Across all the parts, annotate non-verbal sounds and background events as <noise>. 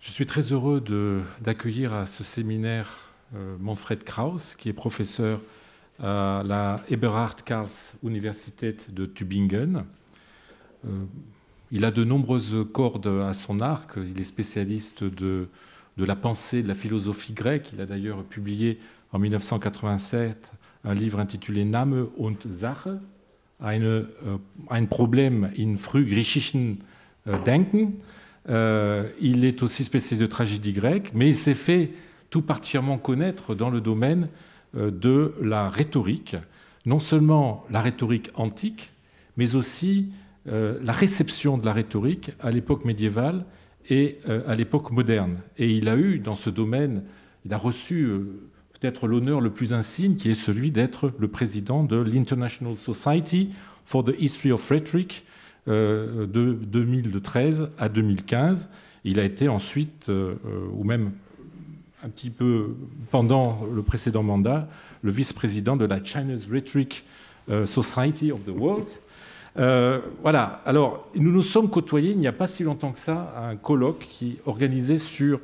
Je suis très heureux d'accueillir à ce séminaire euh, Manfred Krauss, qui est professeur à la Eberhard Karls Universität de Tübingen. Euh, il a de nombreuses cordes à son arc. Il est spécialiste de, la pensée, de la philosophie grecque. Il a d'ailleurs publié en 1987 un livre intitulé Name und Sache, ein euh, Problem in frühgriechischen Denken. Euh, il est aussi spécialiste de tragédie grecque, mais il s'est fait tout particulièrement connaître dans le domaine euh, de la rhétorique, non seulement la rhétorique antique, mais aussi euh, la réception de la rhétorique à l'époque médiévale et à l'époque moderne. Et il a eu dans ce domaine, il a reçu peut-être l'honneur le plus insigne, qui est celui d'être le président de l'International Society for the History of Rhetoric, euh, de 2013 à 2015. Il a été ensuite, euh, euh, ou même un petit peu pendant le précédent mandat, le vice-président de la Chinese Rhetoric Society of the World. voilà, alors nous nous sommes côtoyés il n'y a pas si longtemps que ça à un colloque qui organisé sur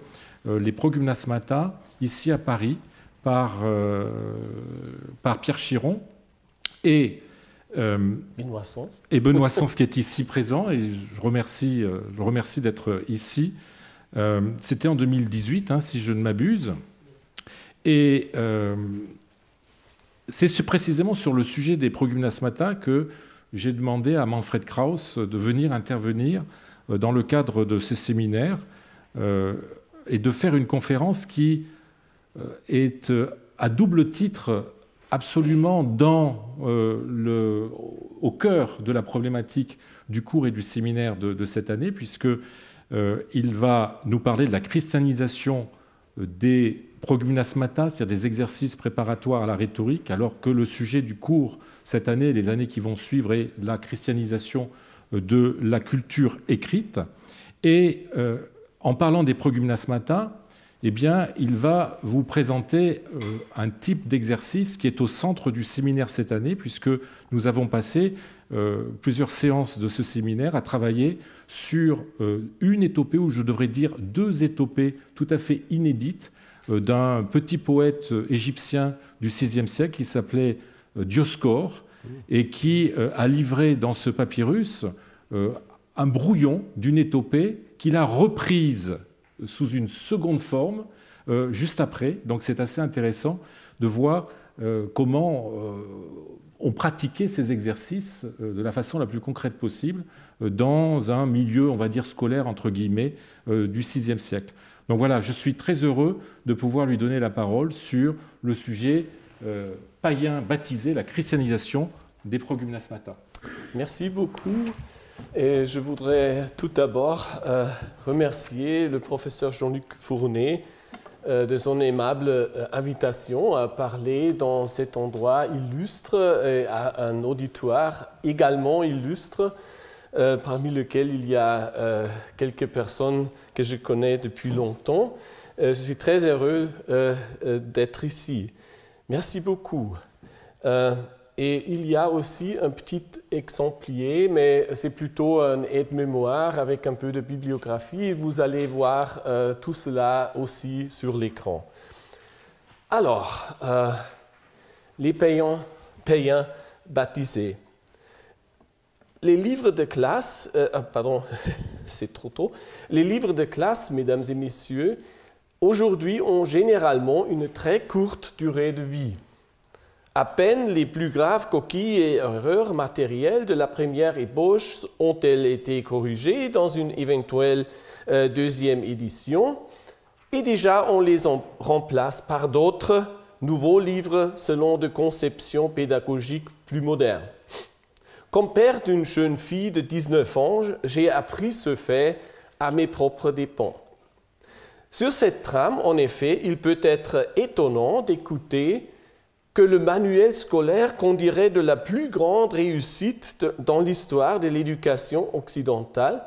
les progymnasmata ici à Paris par, par Pierre Chiron. Et euh, Benoît Et Benoît qui est ici présent, et je remercie, euh, remercie d'être ici. Euh, c'était en 2018, hein, si je ne m'abuse. Et c'est précisément sur le sujet des progymnasmata que j'ai demandé à Manfred Krauss de venir intervenir dans le cadre de ces séminaires et de faire une conférence qui est à double titre absolument dans, euh, le, au cœur de la problématique du cours et du séminaire de, cette année, puisqu'il euh, il va nous parler de la christianisation euh, des progymnas c'est-à-dire des exercices préparatoires à la rhétorique, alors que le sujet du cours cette année et les années qui vont suivre est la christianisation de la culture écrite. Et en parlant des progymnas eh bien, il va vous présenter euh, un type d'exercice qui est au centre du séminaire cette année, puisque nous avons passé euh, plusieurs séances de ce séminaire à travailler sur euh, une étopée, ou je devrais dire deux étopées tout à fait inédites, d'un petit poète égyptien du VIe siècle qui s'appelait Dioscor et qui a livré dans ce papyrus un brouillon d'une étopée qu'il a reprise sous une seconde forme euh, juste après. Donc c'est assez intéressant de voir euh, comment euh, on pratiquait ces exercices de la façon la plus concrète possible dans un milieu, on va dire, scolaire, entre guillemets, du VIe siècle. Donc voilà, je suis très heureux de pouvoir lui donner la parole sur le sujet païen baptisé, la christianisation des progymnasmata. Merci beaucoup je voudrais tout d'abord euh, remercier le professeur Jean-Luc Fournet euh, de son aimable euh, invitation à parler dans cet endroit illustre et à un auditoire également illustre, parmi lequel il y a quelques personnes que je connais depuis longtemps. je suis très heureux d'être ici. Merci beaucoup. Et il y a aussi un petit exemplier, mais c'est plutôt un aide-mémoire avec un peu de bibliographie. Vous allez voir euh, tout cela aussi sur l'écran. Alors, euh, les payants, payants baptisés. Les livres de classe, euh, ah, pardon, <laughs> c'est trop tôt. Les livres de classe, mesdames et messieurs, aujourd'hui ont généralement une très courte durée de vie. À peine les plus graves coquilles et erreurs matérielles de la première ébauche ont-elles été corrigées dans une éventuelle euh, deuxième édition, et déjà on les remplace par d'autres nouveaux livres selon de conceptions pédagogiques plus modernes. Comme père d'une jeune fille de 19 ans, j'ai appris ce fait à mes propres dépens. Sur cette trame, en effet, il peut être étonnant d'écouter que le manuel scolaire qu'on dirait de la plus grande réussite dans l'histoire de l'éducation occidentale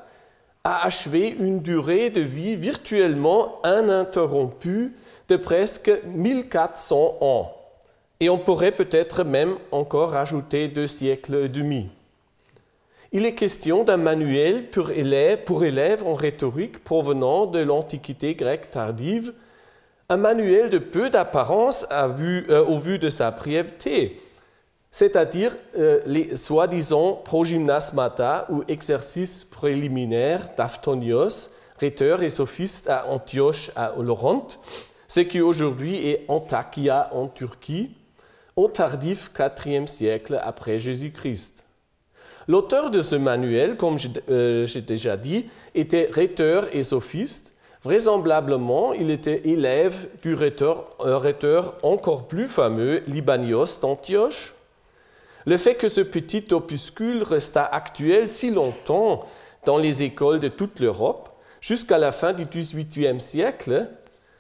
a achevé une durée de vie virtuellement ininterrompue de presque 1400 ans. Et on pourrait peut-être même encore ajouter deux siècles et demi. Il est question d'un manuel pour pour élèves en rhétorique provenant de l'Antiquité grecque tardive, un manuel de peu d'apparence euh, au vu de sa brièveté, c'est-à-dire euh, les soi-disant progymnasmata ou exercices préliminaires d'Aftonios, rhéteur et sophiste à Antioche, à Laurent, ce qui aujourd'hui est Antakya en Turquie, au tardif IVe siècle après Jésus-Christ. L'auteur de ce manuel, comme euh, j'ai déjà dit, était rhéteur et sophiste, Vraisemblablement, il était élève du rhéteur, un rhéteur encore plus fameux, Libanios d'Antioche. Le fait que ce petit opuscule resta actuel si longtemps dans les écoles de toute l'Europe, jusqu'à la fin du XVIIIe siècle,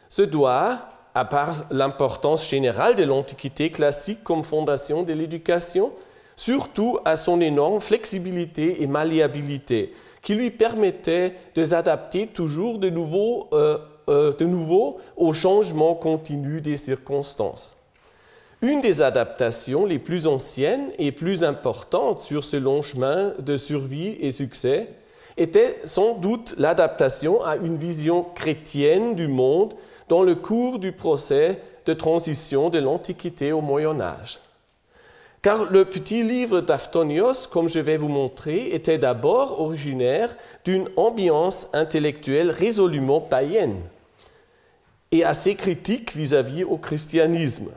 se doit, à part l'importance générale de l'Antiquité classique comme fondation de l'éducation, surtout à son énorme flexibilité et malléabilité, qui lui permettait de s'adapter toujours euh, euh, de nouveau, au changement continu des circonstances. Une des adaptations les plus anciennes et plus importantes sur ce long chemin de survie et succès était sans doute l'adaptation à une vision chrétienne du monde dans le cours du procès de transition de l'Antiquité au Moyen Âge car le petit livre d'Aftonios, comme je vais vous montrer, était d'abord originaire d'une ambiance intellectuelle résolument païenne et assez critique vis-à-vis du au christianisme.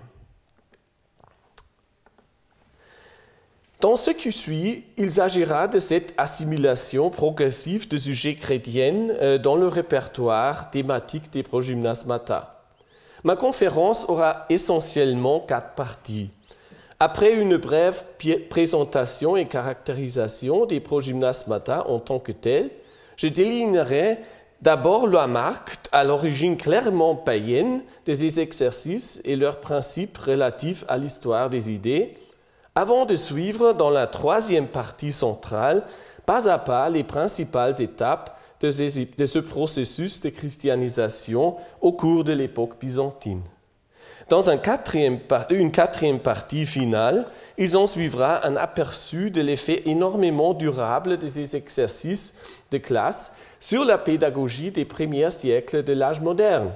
Dans ce qui suit, il s'agira de cette assimilation progressive de sujets chrétiens euh, dans le répertoire thématique des progymnasmata. Ma conférence aura essentiellement quatre parties. Après une brève présentation et caractérisation des progymnasmata en tant que tels, je délignerai d'abord la marque à l'origine clairement païenne de ces exercices et leurs principes relatifs à l'histoire des idées, avant de suivre dans la troisième partie centrale, pas à pas, les principales étapes de ce processus de christianisation au cours de l'époque byzantine. Dans une quatrième partie finale, il en suivra un aperçu de l'effet énormément durable de ces exercices de classe sur la pédagogie des premiers siècles de l'âge moderne,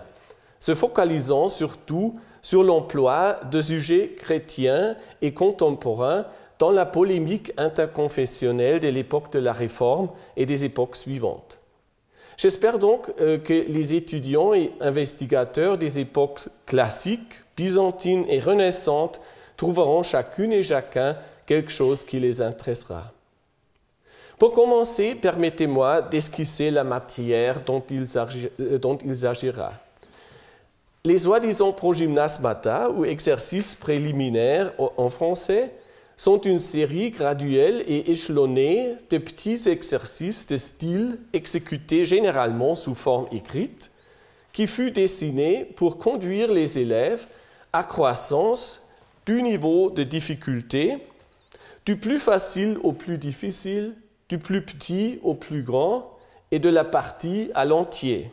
se focalisant surtout sur l'emploi de sujets chrétiens et contemporains dans la polémique interconfessionnelle de l'époque de la Réforme et des époques suivantes. J'espère donc euh, que les étudiants et investigateurs des époques classiques, byzantines et renaissantes trouveront chacune et chacun quelque chose qui les intéressera. Pour commencer, permettez-moi d'esquisser la matière dont euh, il, agira. dont s'agira. Les soi-disant progymnasmata ou exercices préliminaires en français sont une série graduelle et échelonnée de petits exercices de style exécutés généralement sous forme écrite, qui fut dessinée pour conduire les élèves à croissance du niveau de difficulté, du plus facile au plus difficile, du plus petit au plus grand et de la partie à l'entier.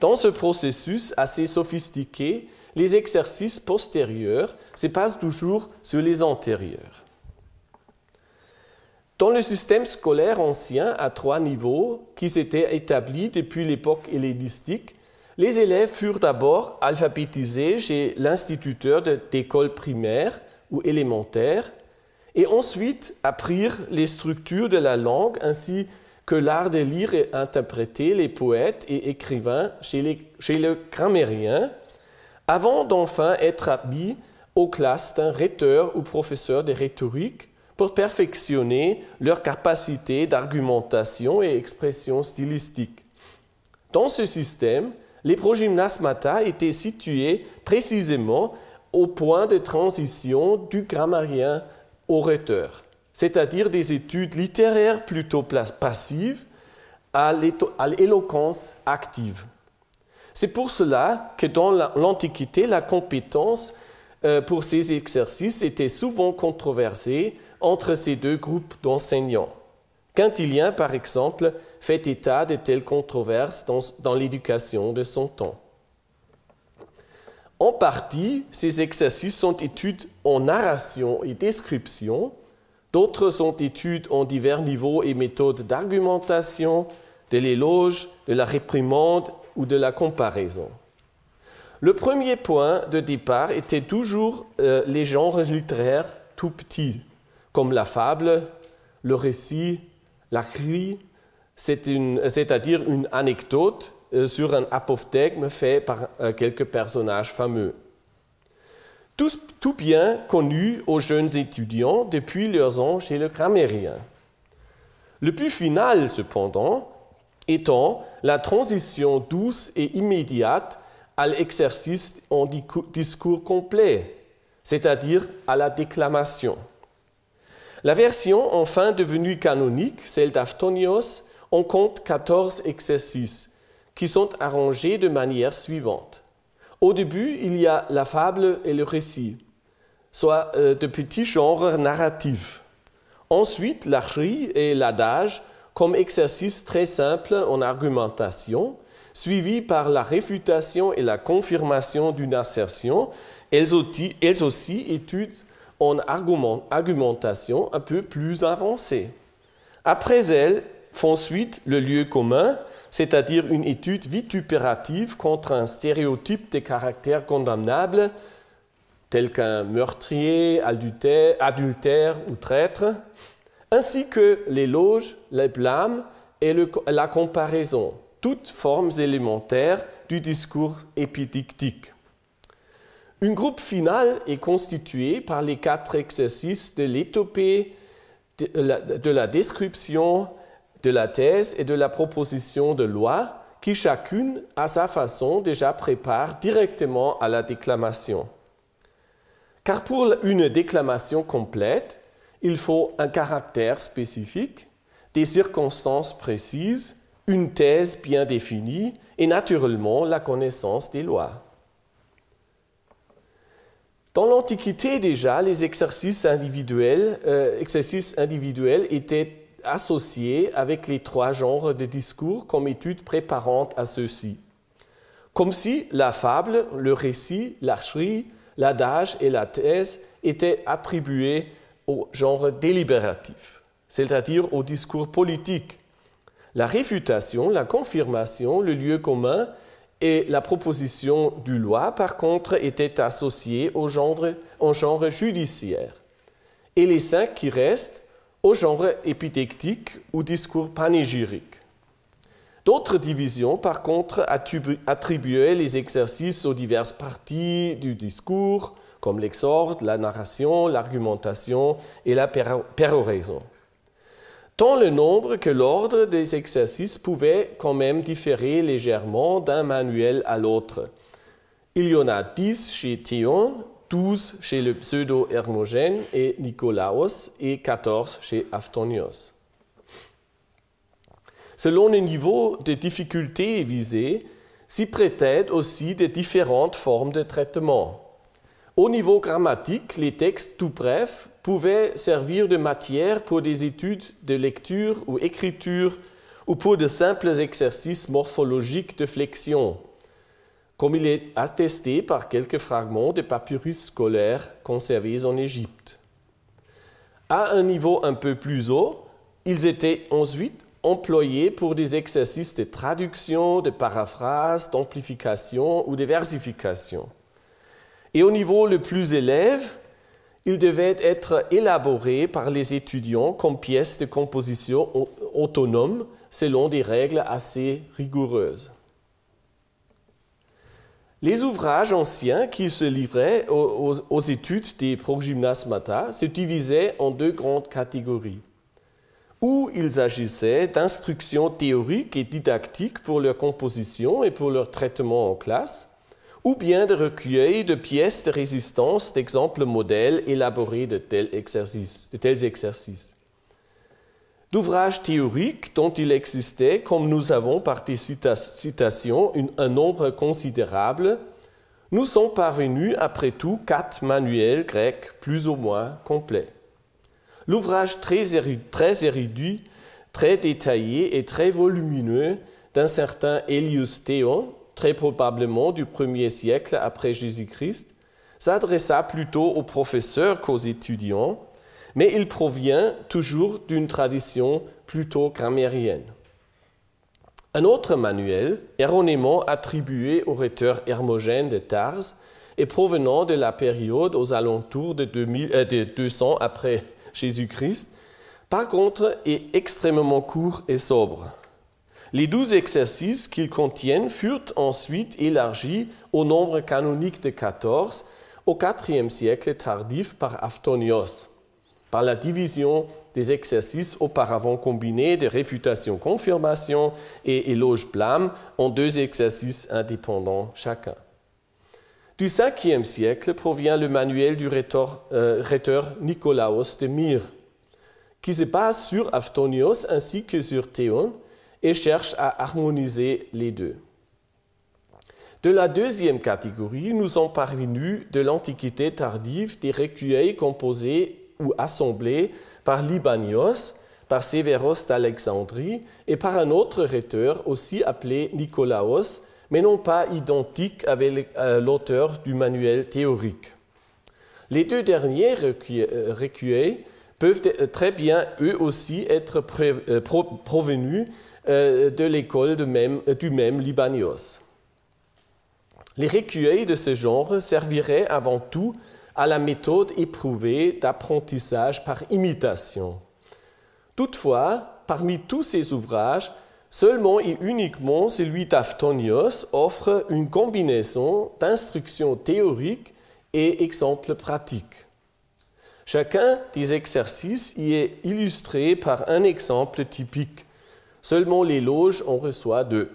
Dans ce processus assez sophistiqué, les exercices postérieurs se passent toujours sur les antérieurs. Dans le système scolaire ancien à trois niveaux qui s'était établi depuis l'époque hellénistique, les élèves furent d'abord alphabétisés chez l'instituteur d'école primaire ou élémentaire et ensuite apprirent les structures de la langue ainsi que l'art de lire et interpréter les poètes et écrivains chez, le grammairien avant d'enfin être admis aux classes d'un rhéteur ou professeur de rhétorique pour perfectionner leur capacité d'argumentation et expression stylistique. Dans ce système, les progymnasmata étaient situés précisément au point de transition du grammarien au rhéteur, c'est-à-dire des études littéraires plutôt passives à l'éloquence active. C'est pour cela que dans l'Antiquité, la compétence euh, pour ces exercices était souvent controversée entre ces deux groupes d'enseignants. Quintilien, par exemple, fait état de telles controverses dans, dans l'éducation de son temps. En partie, ces exercices sont études en narration et description, d'autres sont études en divers niveaux et méthodes d'argumentation, de l'éloge, de la réprimande ou de la comparaison. Le premier point de départ était toujours euh, les genres littéraires tout petits, comme la fable, le récit, la crie, c'est-à-dire une, anecdote euh, sur un apophthegme fait par euh, quelques personnages fameux. Tout, tout bien connu aux jeunes étudiants depuis leurs ans chez le grammairien. Le plus final, cependant, étant la transition douce et immédiate à l'exercice en discours complet, c'est-à-dire à la déclamation. La version enfin devenue canonique, celle d'Aftonios, en compte 14 exercices qui sont arrangés de manière suivante. Au début, il y a la fable et le récit, soit euh, de petits genres narratifs. Ensuite, l'archerie et l'adage comme exercice très simple en argumentation, suivi par la réfutation et la confirmation d'une assertion, elles aussi, elles en argumentation un peu plus avancée. Après elles, font suite le lieu commun, c'est-à-dire une étude vitupérative contre un stéréotype de caractère condamnable, tel qu'un meurtrier, adultère ou traître, ainsi que l'éloge, blâmes et la comparaison, toutes formes élémentaires du discours épidictique. Une groupe finale est constitué par les quatre exercices de l'étopée, de la description, de la thèse et de la proposition de loi, qui chacune, à sa façon, déjà prépare directement à la déclamation. Car pour une déclamation complète, il faut un caractère spécifique, des circonstances précises, une thèse bien définie et naturellement la connaissance des lois. Dans l'Antiquité déjà, les exercices individuels, euh, étaient associés avec les trois genres de discours comme études préparantes à ceux-ci. Comme si la fable, le récit, l'archerie, l'adage et la thèse étaient attribués au genre délibératif, c'est-à-dire au discours politique. La réfutation, la confirmation, le lieu commun et la proposition du loi, par contre, étaient associés au genre, au genre judiciaire. Et les cinq qui restent au genre épidectique ou discours panégyrique. D'autres divisions, par contre, attribuaient les exercices aux diverses parties du discours, comme l'exorde, la narration, l'argumentation et la péroraison. Tant le nombre que l'ordre des exercices pouvaient quand même différer légèrement d'un manuel à l'autre. Il y en a 10 chez Théon, 12 chez le pseudo-Hermogène et Nicolaos et 14 chez Aftonios. Selon le niveau de difficulté visé, s'y prêtaient aussi des différentes formes de traitement. Au niveau grammatique, les textes tout brefs pouvaient servir de matière pour des études de lecture ou écriture ou pour de simples exercices morphologiques de flexion, comme il est attesté par quelques fragments de papyrus scolaires conservés en Égypte. À un niveau un peu plus haut, ils étaient ensuite employés pour des exercices de traduction, de paraphrase, d'amplification ou de versification. Et au niveau le plus élève, il devait être élaboré par les étudiants comme pièce de composition autonome selon des règles assez rigoureuses. Les ouvrages anciens qui se livraient aux, études des progymnasmata se divisaient en deux grandes catégories, où ils agissaient d'instructions théoriques et didactiques pour leur composition et pour leur traitement en classe, ou bien de recueils de pièces de résistance d'exemples modèles élaborés de tels exercices. D'ouvrages théoriques dont il existait, comme nous avons par des citations, un nombre considérable, nous sont parvenus après tout quatre manuels grecs plus ou moins complets. L'ouvrage très, très érudit, très détaillé et très volumineux d'un certain Elius Théon, très probablement du 1 siècle après Jésus-Christ, s'adressa plutôt aux professeurs qu'aux étudiants, mais il provient toujours d'une tradition plutôt grammairienne. Un autre manuel, erronément attribué au rhéteur Hermogène de Tarse et provenant de la période aux alentours de, 2000, euh, de 200 après Jésus-Christ, par contre est extrêmement court et sobre. Les douze exercices qu'ils contiennent furent ensuite élargis au nombre canonique de 14 au IVe siècle tardif par Aftonios, par la division des exercices auparavant combinés de réfutation-confirmation et éloge-blâme en deux exercices indépendants chacun. Du Ve siècle provient le manuel du euh, rhéteur, Nicolaos de Myre, qui se base sur Aftonios ainsi que sur Théon, et cherche à harmoniser les deux. De la deuxième catégorie, nous sommes parvenus de l'Antiquité tardive des recueils composés ou assemblés par Libanios, par Severos d'Alexandrie et par un autre rhéteur aussi appelé Nicolaos, mais non pas identique avec euh, l'auteur du manuel théorique. Les deux derniers recueils euh, peuvent euh, très bien eux aussi être provenus euh, de l'école euh, du même Libanios. Les recueils de ce genre serviraient avant tout à la méthode éprouvée d'apprentissage par imitation. Toutefois, parmi tous ces ouvrages, Seulement et uniquement celui d'Aftonios offre une combinaison d'instructions théoriques et exemples pratiques. Chacun des exercices y est illustré par un exemple typique. Seulement les loges en reçoit deux.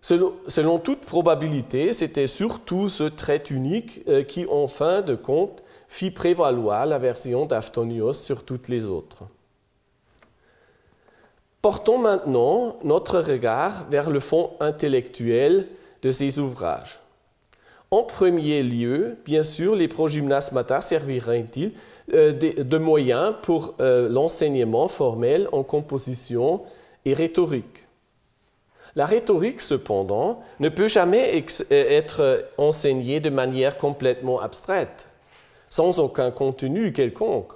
Selon, toute probabilité, c'était surtout ce trait unique euh, qui, en fin de compte, fit prévaloir la version d'Aftonios sur toutes les autres. Portons maintenant notre regard vers le fond intellectuel de ces ouvrages. En premier lieu, bien sûr, les progymnasmata serviraient-ils euh, de, moyens pour euh, l'enseignement formel en composition et rhétorique. La rhétorique, cependant, ne peut jamais euh, être euh, enseignée de manière complètement abstraite, sans aucun contenu quelconque.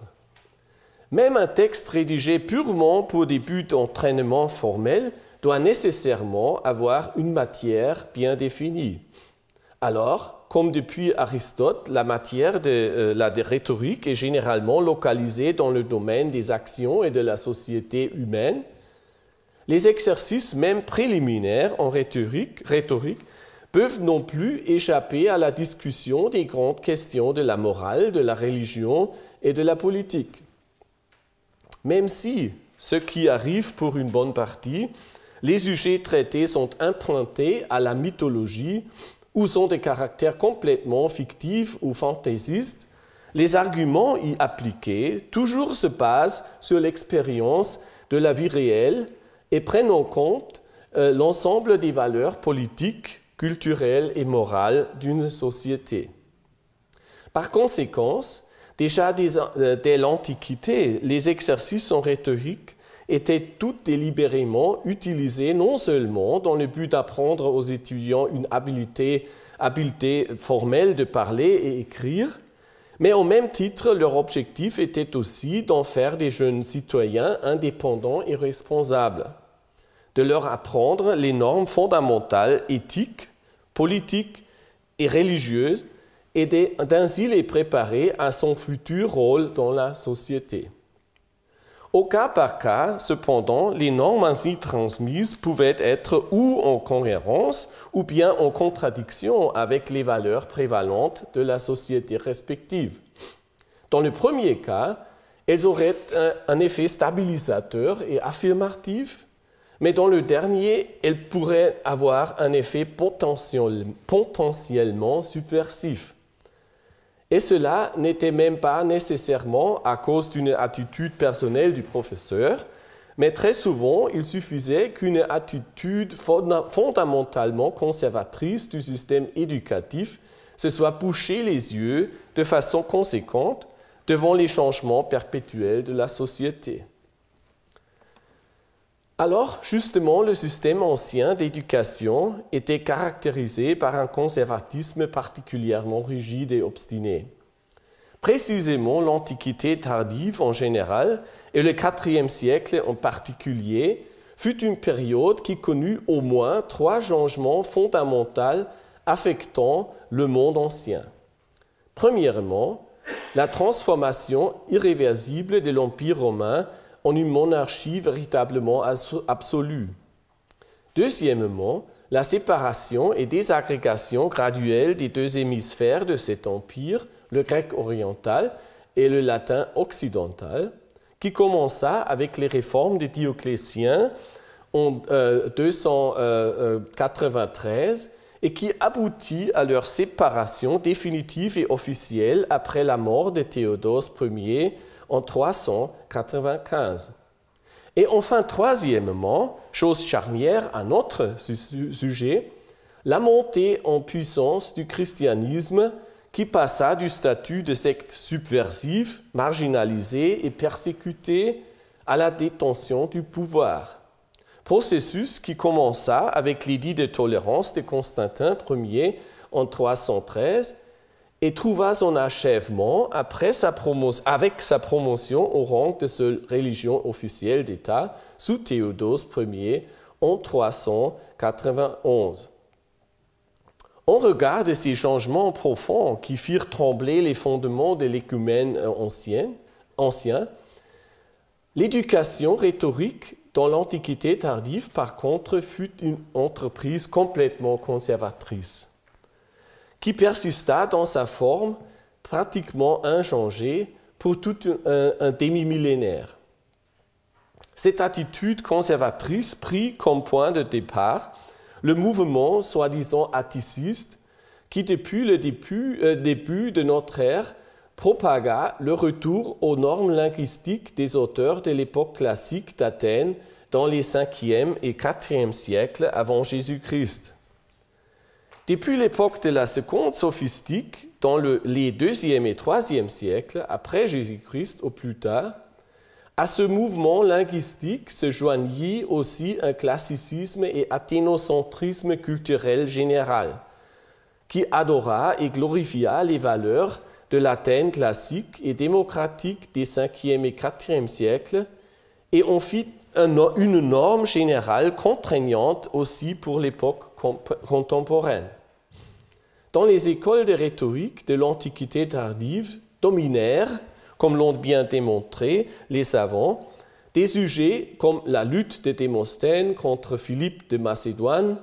Même un texte rédigé purement pour des buts d'entraînement formel doit nécessairement avoir une matière bien définie. Alors, comme depuis Aristote, la matière de euh, la rhétorique est généralement localisée dans le domaine des actions et de la société humaine, les exercices, même préliminaires en rhétorique, peuvent non plus échapper à la discussion des grandes questions de la morale, de la religion et de la politique. Même si, ce qui arrive pour une bonne partie, les sujets traités sont empruntés à la mythologie ou sont des caractères complètement fictifs ou fantaisistes, les arguments y appliqués toujours se basent sur l'expérience de la vie réelle et prennent en compte euh, l'ensemble des valeurs politiques, culturelles et morales d'une société. Par conséquent, déjà euh, dès l'Antiquité, les exercices en rhétorique étaient tout délibérément utilisés non seulement dans le but d'apprendre aux étudiants une habileté, habileté formelle de parler et écrire, mais au même titre, leur objectif était aussi d'en faire des jeunes citoyens indépendants et responsables, de leur apprendre les normes fondamentales éthiques, politiques et religieuses, et d'ainsi les préparer à son futur rôle dans la société. Au cas par cas, cependant, les normes ainsi transmises pouvaient être ou en cohérence ou bien en contradiction avec les valeurs prévalentes de la société respective. Dans le premier cas, elles auraient un effet stabilisateur et affirmatif, mais dans le dernier, elles pourraient avoir un effet potentiellement subversif. Et cela n'était même pas nécessairement à cause d'une attitude personnelle du professeur, mais très souvent, il suffisait qu'une attitude fondamentalement conservatrice du système éducatif se soit bouchée les yeux de façon conséquente devant les changements perpétuels de la société. Alors, justement, le système ancien d'éducation était caractérisé par un conservatisme particulièrement rigide et obstiné. Précisément, l'Antiquité tardive en général, et le IVe siècle en particulier, fut une période qui connut au moins trois changements fondamentaux affectant le monde ancien. Premièrement, la transformation irréversible de l'Empire romain en une monarchie véritablement absolue. Deuxièmement, la séparation et désagrégation graduelle des deux hémisphères de cet empire, le grec oriental et le latin occidental, qui commença avec les réformes des Dioclétiens en 293 euh, euh, euh, et qui aboutit à leur séparation définitive et officielle après la mort de Théodose Ier en 395. Et enfin, troisièmement, chose charnière, à notre sujet, la montée en puissance du christianisme qui passa du statut de secte subversive, marginalisée et persécutée à la détention du pouvoir. Processus qui commença avec l'édit de tolérance de Constantin Ier en 313 et trouva son achèvement après sa avec sa promotion au rang de seule religion officielle d'État sous Théodose Ier en 391. On regarde ces changements profonds qui firent trembler les fondements de l'écumène euh, ancien. ancien. L'éducation rhétorique dans l'Antiquité tardive, par contre, fut une entreprise complètement conservatrice qui persista dans sa forme pratiquement inchangée pour tout un, demi-millénaire. Cette attitude conservatrice prit comme point de départ le mouvement soi-disant atticiste qui, depuis le début, euh, de notre ère, propaga le retour aux normes linguistiques des auteurs de l'époque classique d'Athènes dans les 5e et 4e siècles avant Jésus-Christ. Depuis l'époque de la seconde sophistique, dans les deuxième et troisième siècles, après Jésus-Christ au plus tard, à ce mouvement linguistique se joignit aussi un classicisme et athénocentrisme culturel général, qui adora et glorifia les valeurs de l'Athènes classique et démocratique des cinquième et quatrième siècles, et en fit une norme générale contraignante aussi pour l'époque contemporaine. Dans les écoles de rhétorique de l'Antiquité tardive, dominèrent, comme l'ont bien démontré les savants, des sujets comme la lutte de Démosthène contre Philippe de Macédoine,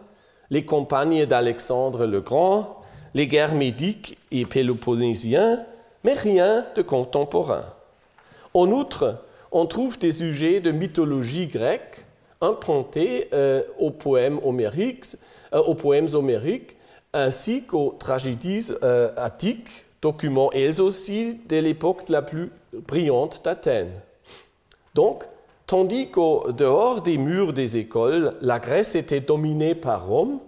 les campagnes d'Alexandre le Grand, les guerres médiques et péloponnésiens, mais rien de contemporain. En outre, on trouve des sujets de mythologie grecque empruntés aux, euh, aux poèmes homériques euh, ainsi qu'aux tragédies euh, attiques, documents elles aussi de l'époque la plus brillante d'Athènes. Donc, tandis qu'au dehors des murs des écoles, la Grèce était dominée par Rome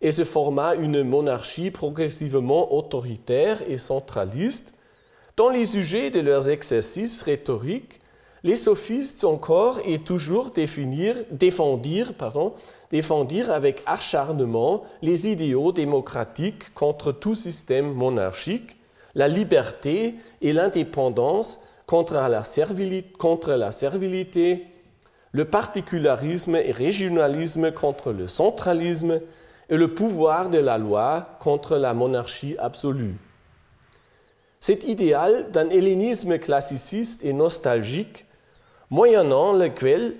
et se forma une monarchie progressivement autoritaire et centraliste, dans les sujets de leurs exercices rhétoriques, les sophistes encore et toujours défendirent pardon, défendirent avec acharnement les idéaux démocratiques contre tout système monarchique, la liberté et l'indépendance contre la, servilité, contre la servilité, le particularisme et régionalisme contre le centralisme et le pouvoir de la loi contre la monarchie absolue. Cet idéal d'un hellénisme classiciste et nostalgique moyennant lequel,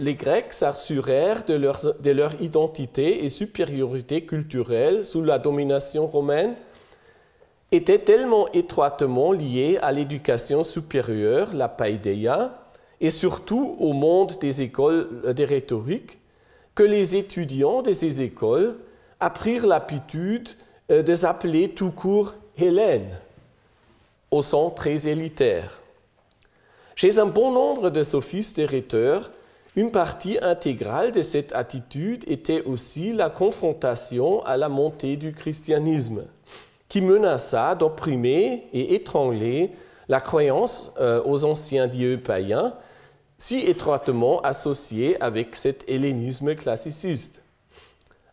les Grecs s'assurèrent de leur, identité et supériorité culturelle sous la domination romaine, était tellement étroitement lié à l'éducation supérieure, la paideia, et surtout au monde des écoles euh, de rhétorique, que les étudiants de ces écoles apprirent l'habitude euh, de appeler tout court Hélène, au sens très élitaire. Chez un bon nombre de sophistes et rhéteurs, une partie intégrale de cette attitude était aussi la confrontation à la montée du christianisme, qui menaça d'opprimer et étrangler la croyance euh, aux anciens dieux païens, si étroitement associée avec cet hellénisme classiciste.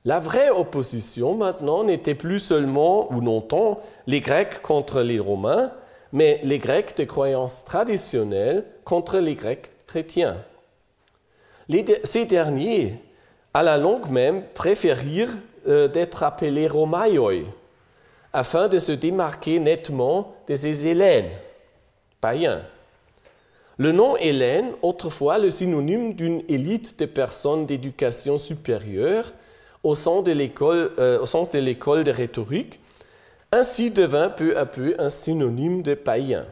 La vraie opposition maintenant n'était plus seulement ou non tant les Grecs contre les Romains, mais les Grecs de croyances traditionnelles contre les Grecs chrétiens. ces derniers, à la longue même, préférirent euh, d'être appelés Romaioi, afin de se démarquer nettement des Hélènes, païens. Le nom Hélène, autrefois le synonyme d'une élite de personnes d'éducation supérieure, au sens de l'école euh, de rhétorique, ainsi devint peu à peu un synonyme de païen.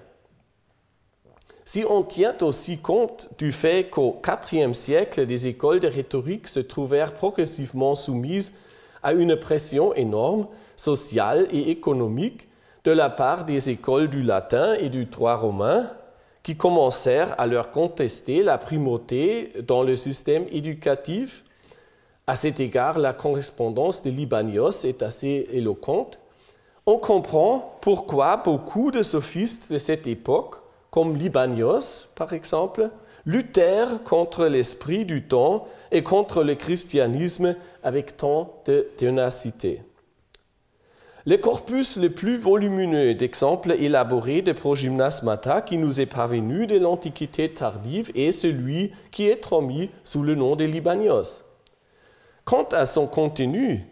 Si on tient aussi compte du fait qu'au IVe siècle, les écoles de rhétorique se trouvèrent progressivement soumises à une pression énorme, sociale et économique, de la part des écoles du latin et du droit romain, qui commencèrent à leur contester la primauté dans le système éducatif. À cet égard, la correspondance de Libanios est assez éloquente on comprend pourquoi beaucoup de sophistes de cette époque, comme Libanios par exemple, luttèrent contre l'esprit du temps et contre le christianisme avec tant de ténacité. Le corpus le plus volumineux d'exemples élaborés de Progymnasmata qui nous est parvenu de l'Antiquité tardive est celui qui est remis sous le nom de Libanios. Quant à son contenu,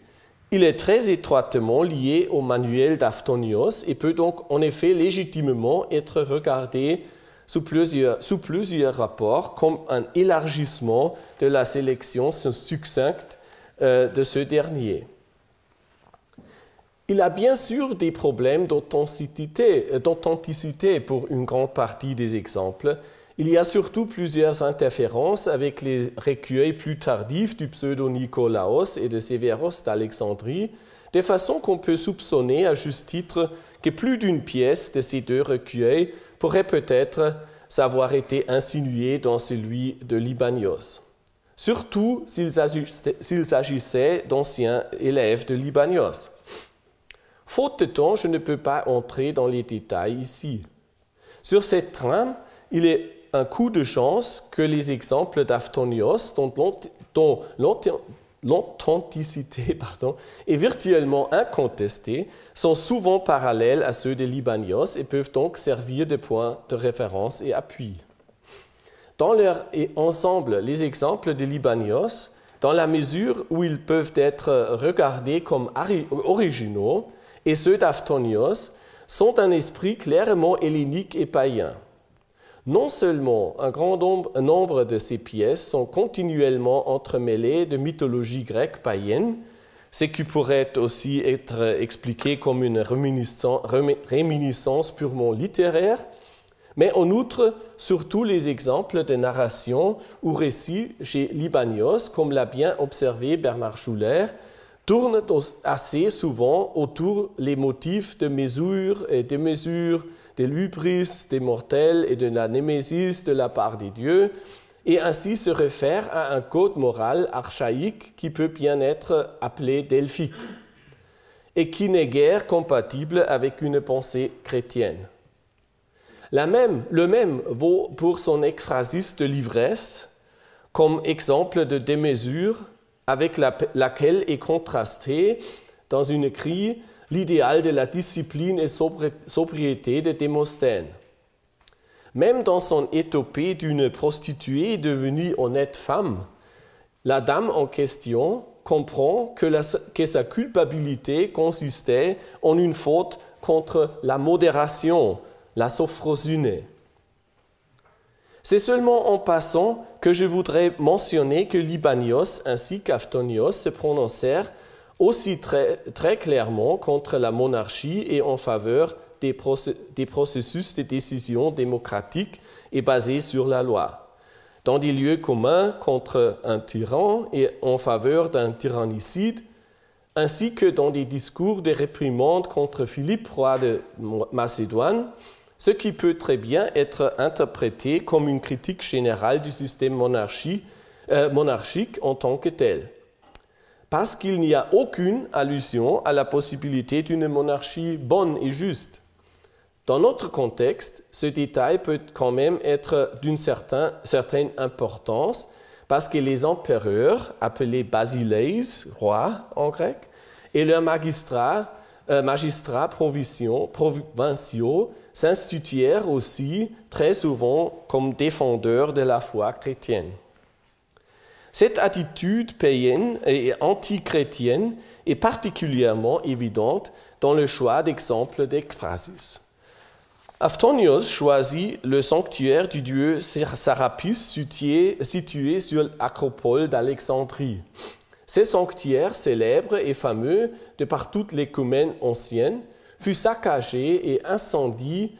il est très étroitement lié au manuel d'Aftonios et peut donc en effet légitimement être regardé sous plusieurs, sous plusieurs rapports comme un élargissement de la sélection succincte euh, de ce dernier. Il a bien sûr des problèmes d'authenticité pour une grande partie des exemples, il y a surtout plusieurs interférences avec les recueils plus tardifs du pseudo-Nicolaos et de Severos d'Alexandrie, de façon qu'on peut soupçonner à juste titre que plus d'une pièce de ces deux recueils pourrait peut-être avoir été insinuée dans celui de Libanios, surtout s'il s'agissait d'anciens élèves de Libanios. Faute de temps, je ne peux pas entrer dans les détails ici. Sur cette trame, il est un coup de chance que les exemples d'Aftonios, dont l'authenticité <laughs> est virtuellement incontestée, sont souvent parallèles à ceux de Libanios et peuvent donc servir de point de référence et appui. Dans leur ensemble, les exemples de Libanios, dans la mesure où ils peuvent être regardés comme originaux, et ceux d'Aftonios, sont un esprit clairement hellénique et païen. Non seulement un grand nombre, de ces pièces sont continuellement entremêlées de mythologie grecque païenne, ce qui pourrait aussi être expliqué comme une réminiscence purement littéraire, mais en outre, surtout les exemples de narration ou récits chez Libanios, comme l'a bien observé Bernard Schuller, tournent assez souvent autour les motifs de mesure et de mesure, de l'ubris des mortels et de la némésis de la part des dieux, et ainsi se réfère à un code moral archaïque qui peut bien être appelé delphique, et qui n'est guère compatible avec une pensée chrétienne. même, le même vaut pour son ekphrasis de l'ivresse comme exemple de démesure avec laquelle est contrastée dans une cri l'idéal de la discipline et sobriété de Démosthène. Même dans son étopée d'une prostituée devenue honnête femme, la dame en question comprend que, sa culpabilité consistait en une faute contre la modération, la sophrosyne. C'est seulement en passant que je voudrais mentionner que Libanios ainsi qu'Aftonios se prononcèrent aussi très, clairement contre la monarchie et en faveur des, processus de décision démocratique et basés sur la loi, dans des lieux communs contre un tyran et en faveur d'un tyrannicide, ainsi que dans des discours de réprimande contre Philippe, roi de Macédoine, ce qui peut très bien être interprété comme une critique générale du système monarchie, euh, monarchique en tant que tel parce qu'il n'y a aucune allusion à la possibilité d'une monarchie bonne et juste. Dans notre contexte, ce détail peut quand même être d'une certaine importance parce que les empereurs, appelés basileis, rois en grec, et leurs magistrats, euh, magistrats provinciaux s'instituèrent aussi très souvent comme défendeurs de la foi chrétienne. Cette attitude païenne et antichrétienne est particulièrement évidente dans le choix d'exemple d'Ekphrasis. Aftonios choisit le sanctuaire du dieu Sarapis situé, sur l'acropole d'Alexandrie. Ce sanctuaire célèbre et fameux de par toutes les communes anciennes fut saccagé et incendié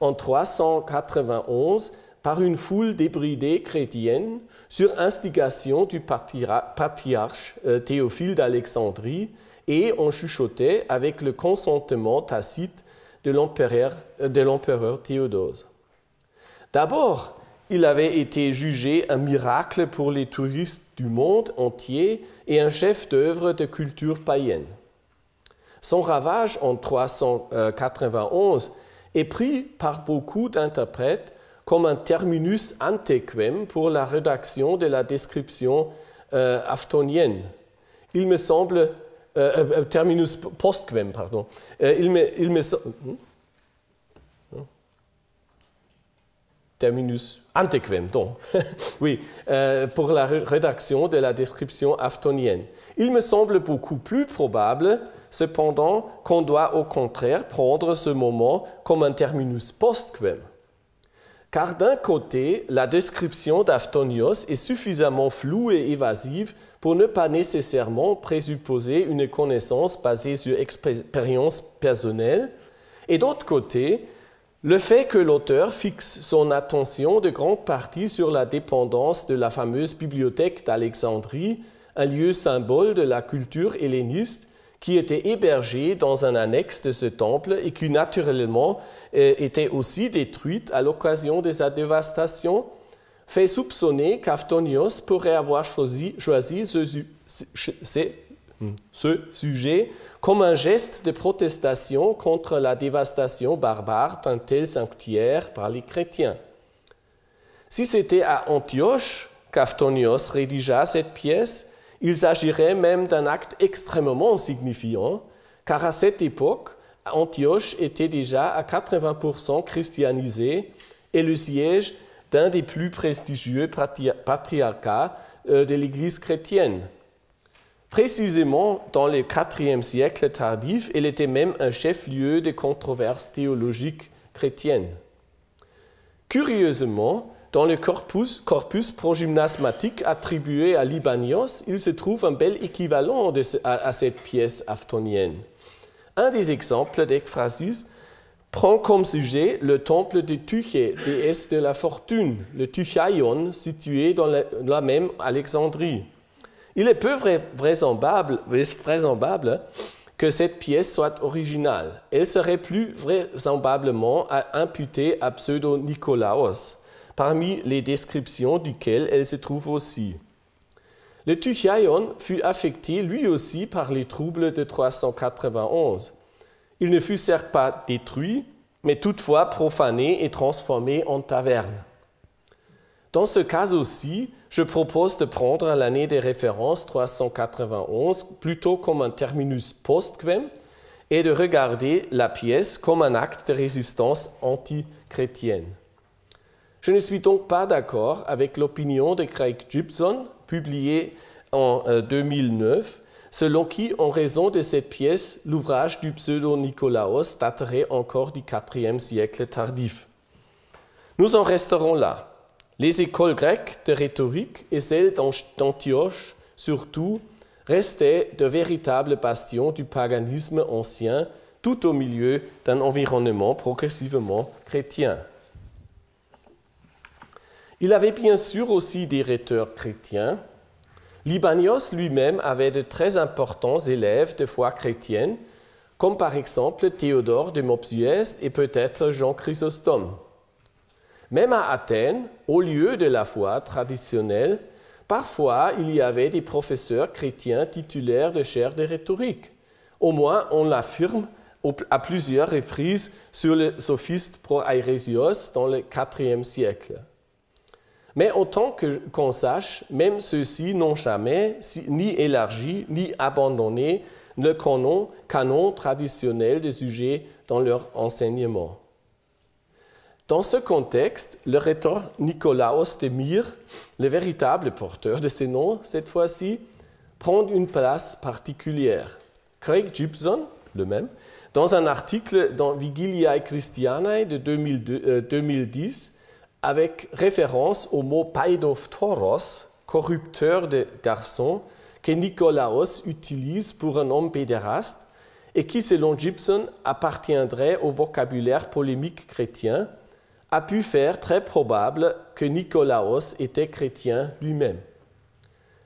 en 391 par une foule débridée chrétienne sur instigation du patriarche euh, Théophile d'Alexandrie et on chuchotait avec le consentement tacite euh, de l'empereur Théodose. D'abord, il avait été jugé un miracle pour les touristes du monde entier et un chef d'œuvre de culture païenne. Son ravage en 391 euh, est pris par beaucoup d'interprètes comme un terminus antequem pour la rédaction de la description euh, aftonienne. Il me semble, euh, euh, terminus postquem, pardon. il me, il hmm? Hmm? terminus antequem, donc, <laughs> oui, pour la rédaction de la description aftonienne. Il me semble beaucoup plus probable, cependant, qu'on doit au contraire prendre ce moment comme un terminus postquem car d'un côté, la description d'Aftonios est suffisamment floue et évasive pour ne pas nécessairement présupposer une connaissance basée sur expérience personnelle, et d'autre côté, le fait que l'auteur fixe son attention de grande partie sur la dépendance de la fameuse bibliothèque d'Alexandrie, un lieu symbole de la culture helléniste qui était hébergée dans un annexe de ce temple et qui naturellement euh, était aussi détruite à l'occasion de sa dévastation, fait soupçonner qu'Aftonios pourrait avoir choisi, ce, hmm, ce, sujet comme un geste de protestation contre la dévastation barbare d'un tel sanctuaire par les chrétiens. Si c'était à Antioche qu'Aftonios rédigea cette pièce, il s'agirait même d'un acte extrêmement signifiant, car à cette époque, Antioche était déjà à 80% christianisée et le siège d'un des plus prestigieux patriarcats euh, de l'Église chrétienne. Précisément, dans le IVe siècle tardif, elle était même un chef-lieu des controverses théologiques chrétiennes. Curieusement, dans le corpus, corpus progymnasmatique attribué à Libanios, il se trouve un bel équivalent à, cette pièce aftonienne. Un des exemples d'Ekphrasis prend comme sujet le temple de Tuché, déesse de la fortune, le Tuchaion, situé dans la, même Alexandrie. Il est peu vraisemblable que cette pièce soit originale. Elle serait plus vraisemblablement euh, imputée à pseudo-Nicolaos, parmi les descriptions duquel elle se trouve aussi. Le Tuchayon fut affecté lui aussi par les troubles de 391. Il ne fut certes pas détruit, mais toutefois profané et transformé en taverne. Dans ce cas aussi, je propose de prendre l'année de référence 391 plutôt comme un terminus postquem et de regarder la pièce comme un acte de résistance antichrétienne. Je ne suis donc pas d'accord avec l'opinion de Craig Gibson, publiée en 2009, euh, selon qui, en raison de cette pièce, l'ouvrage du pseudo-Nicolaos daterait encore du IVe siècle tardif. Nous en resterons là. Les écoles grecques de rhétorique et celles d'Antioche, surtout, restaient de véritables bastions du paganisme ancien, tout au milieu d'un environnement progressivement chrétien. Il avait bien sûr aussi des rhéteurs chrétiens. Libanios lui-même avait de très importants élèves de foi chrétienne, comme par exemple Théodore de Mopsueste et peut-être Jean Chrysostome. Même à Athènes, au lieu de la foi traditionnelle, parfois il y avait des professeurs chrétiens titulaires de chaire de rhétorique. Au moins, on l'affirme à plusieurs reprises sur le sophiste pro-Aérésios dans le IVe siècle. Mais autant qu'on sache, même ceux-ci n'ont jamais ni élargi ni abandonné le canon, traditionnel des sujets dans leur enseignement. Dans ce contexte, le rhétor Nicolaos de le véritable porteur de ces noms cette fois-ci, prend une place particulière. Craig Gibson, le même, dans un article dans Vigiliae Christianae de 2010, avec référence au mot paidophthoros »,« corrupteur de garçons, que Nicolaos utilise pour un homme pédéraste et qui, selon Gibson, appartiendrait au vocabulaire polémique chrétien, a pu faire très probable que Nicolaos était chrétien lui-même.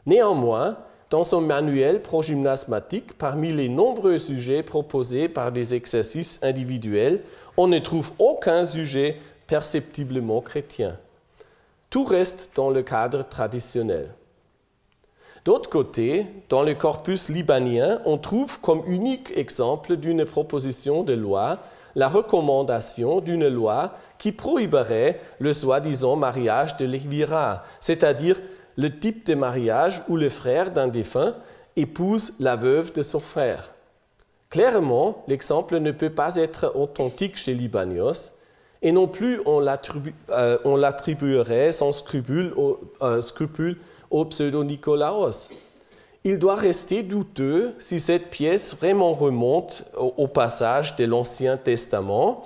Néanmoins, dans son manuel progymnasmatique, parmi les nombreux sujets proposés par des exercices individuels, on ne trouve aucun sujet perceptiblement chrétien. Tout reste dans le cadre traditionnel. D'autre côté, dans le corpus libanien, on trouve comme unique exemple d'une proposition de loi la recommandation d'une loi qui prohiberait le soi-disant mariage de l'évira, c'est-à-dire le type de mariage où le frère d'un défunt épouse la veuve de son frère. Clairement, l'exemple ne peut pas être authentique chez Libanios, et non plus euh, on l'attribuerait sans scrupule au, euh, pseudo-Nicolaos. Il doit rester douteux si cette pièce vraiment remonte au, au passage de l'Ancien Testament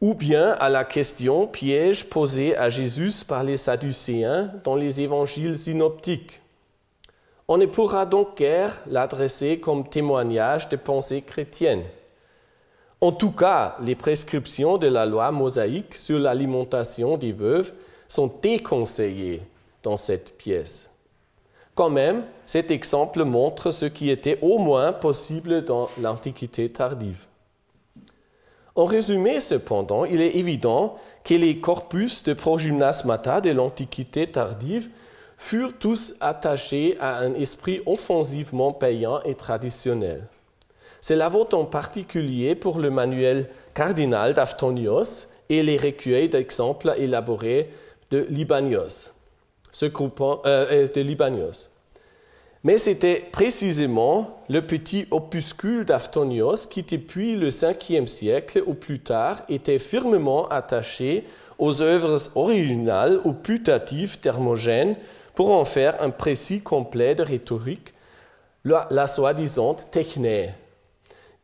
ou bien à la question piège posée à Jésus par les Sadducéens dans les évangiles synoptiques. On ne pourra donc guère l'adresser comme témoignage de pensée chrétienne. En tout cas, les prescriptions de la loi mosaïque sur l'alimentation des veuves sont déconseillées dans cette pièce. Quand même, cet exemple montre ce qui était au moins possible dans l'Antiquité tardive. En résumé, cependant, il est évident que les corpus de progymnasmata de l'Antiquité tardive furent tous attachés à un esprit offensivement payant et traditionnel. C'est la en particulier pour le manuel cardinal d'Aftonios et les recueils d'exemples élaborés de Libanios. Ce euh, euh, de Libanios. Mais c'était précisément le petit opuscule d'Aftonios qui, depuis le 5e siècle ou plus tard, était firmement attaché aux œuvres originales ou putatives d'Hermogène pour en faire un précis complet de rhétorique, la, soi-disant techné,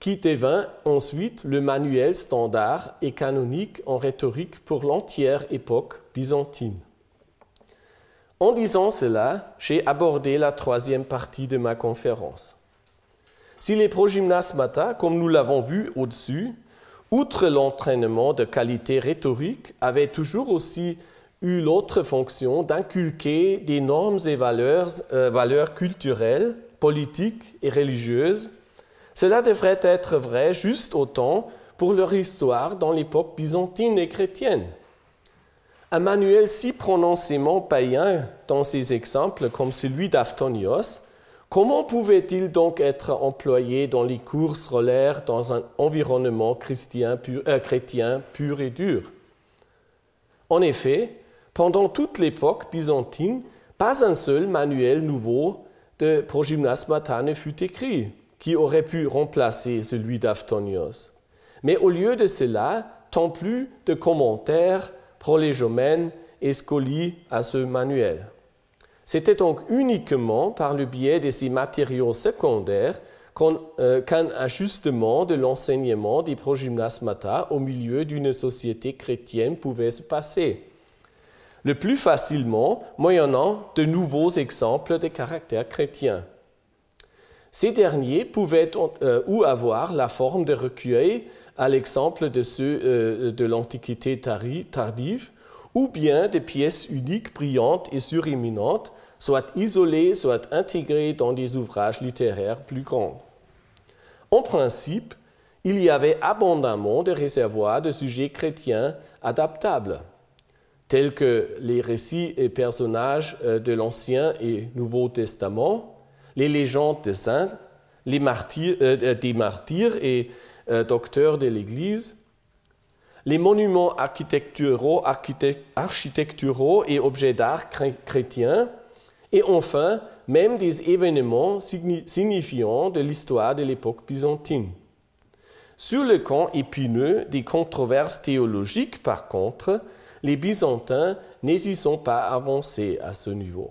qui devint ensuite le manuel standard et canonique en rhétorique pour l'entière époque byzantine. En disant cela, j'ai abordé la troisième partie de ma conférence. Si les progymnasmata, comme nous l'avons vu au-dessus, outre l'entraînement de qualité rhétorique, avaient toujours aussi eu l'autre fonction d'inculquer des normes et valeurs, euh, valeurs culturelles, politiques et religieuses cela devrait être vrai juste autant pour leur histoire dans l'époque byzantine et chrétienne. Un manuel si prononcément païen dans ces exemples comme celui d'Aftonios, comment pouvait-il donc être employé dans les cours scolaires dans un environnement euh, chrétien pur, et dur En effet, pendant toute l'époque byzantine, pas un seul manuel nouveau de ne fut écrit, qui aurait pu remplacer celui d'Aftonios. Mais au lieu de cela, tant plus de commentaires prolégomènes et scolies à ce manuel. C'était donc uniquement par le biais de ces matériaux secondaires euh, qu'un ajustement de l'enseignement des progymnasmata au milieu d'une société chrétienne pouvait se passer. Le plus facilement moyennant de nouveaux exemples de caractères chrétiens. Ces derniers pouvaient euh, ou avoir la forme de recueils, à l'exemple de ceux euh, de l'Antiquité tardive, ou bien des pièces uniques, brillantes et suréminentes, soit isolées, soit intégrées dans des ouvrages littéraires plus grands. En principe, il y avait abondamment de réservoirs de sujets chrétiens adaptables, tels que les récits et personnages euh, de l'Ancien et Nouveau Testament, les légendes des saints, les martyrs, euh, euh, des martyrs et euh, docteurs de l'Église, les monuments architecturaux, architecturaux et objets d'art chrétiens, et enfin même des événements signifiants de l'histoire de l'époque byzantine. Sur le camp épineux des controverses théologiques, par contre, les Byzantins n'hésitent pas à avancer à ce niveau.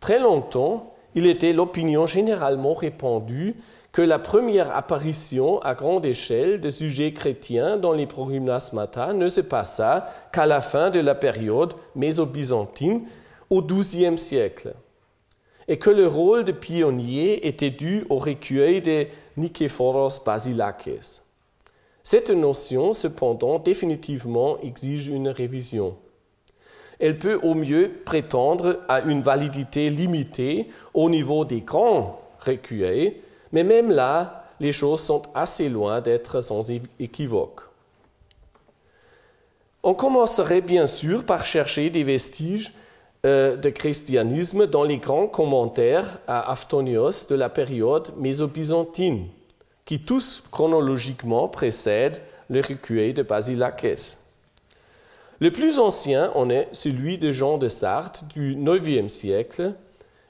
Très longtemps, il était l'opinion généralement répandue que la première apparition à grande échelle de sujets chrétiens dans les progymnasmata ne se passa qu'à la fin de la période méso-byzantine au XIIe siècle, et que le rôle de pionnier était dû au recueil de Nikephoros Basilakes. Cette notion, cependant, définitivement exige une révision elle peut au mieux prétendre à une validité limitée au niveau des grands recueils, mais même là, les choses sont assez loin d'être sans équivoque. On commencerait bien sûr par chercher des vestiges euh, de christianisme dans les grands commentaires à Aftonios de la période mésobyzantine, qui tous chronologiquement précèdent le recueil de Basilakès. Le plus ancien en est celui de Jean de Sartre du 9 siècle,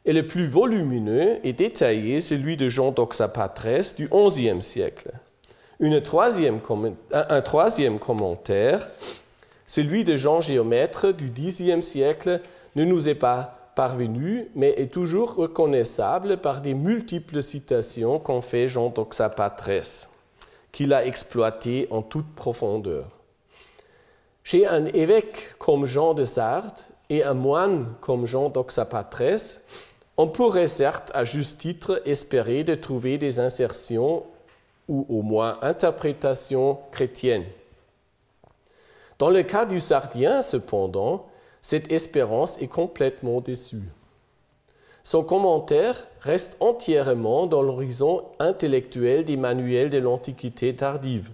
et le plus volumineux et détaillé celui de Jean d'Oxapatres du 11 siècle. un troisième commentaire, celui de Jean Géomètre du 10 siècle, ne nous est pas parvenu, mais est toujours reconnaissable par des multiples citations qu'en fait Jean d'Oxapatres, qu'il a exploité en toute profondeur. Chez un évêque comme Jean de Sardes et un moine comme Jean d'Oxapatres, on pourrait certes, à juste titre, espérer de trouver des insertions ou au moins interprétations chrétiennes. Dans le cas du Sardien, cependant, cette espérance est complètement déçue. Son commentaire reste entièrement dans l'horizon intellectuel des manuels de l'Antiquité tardive.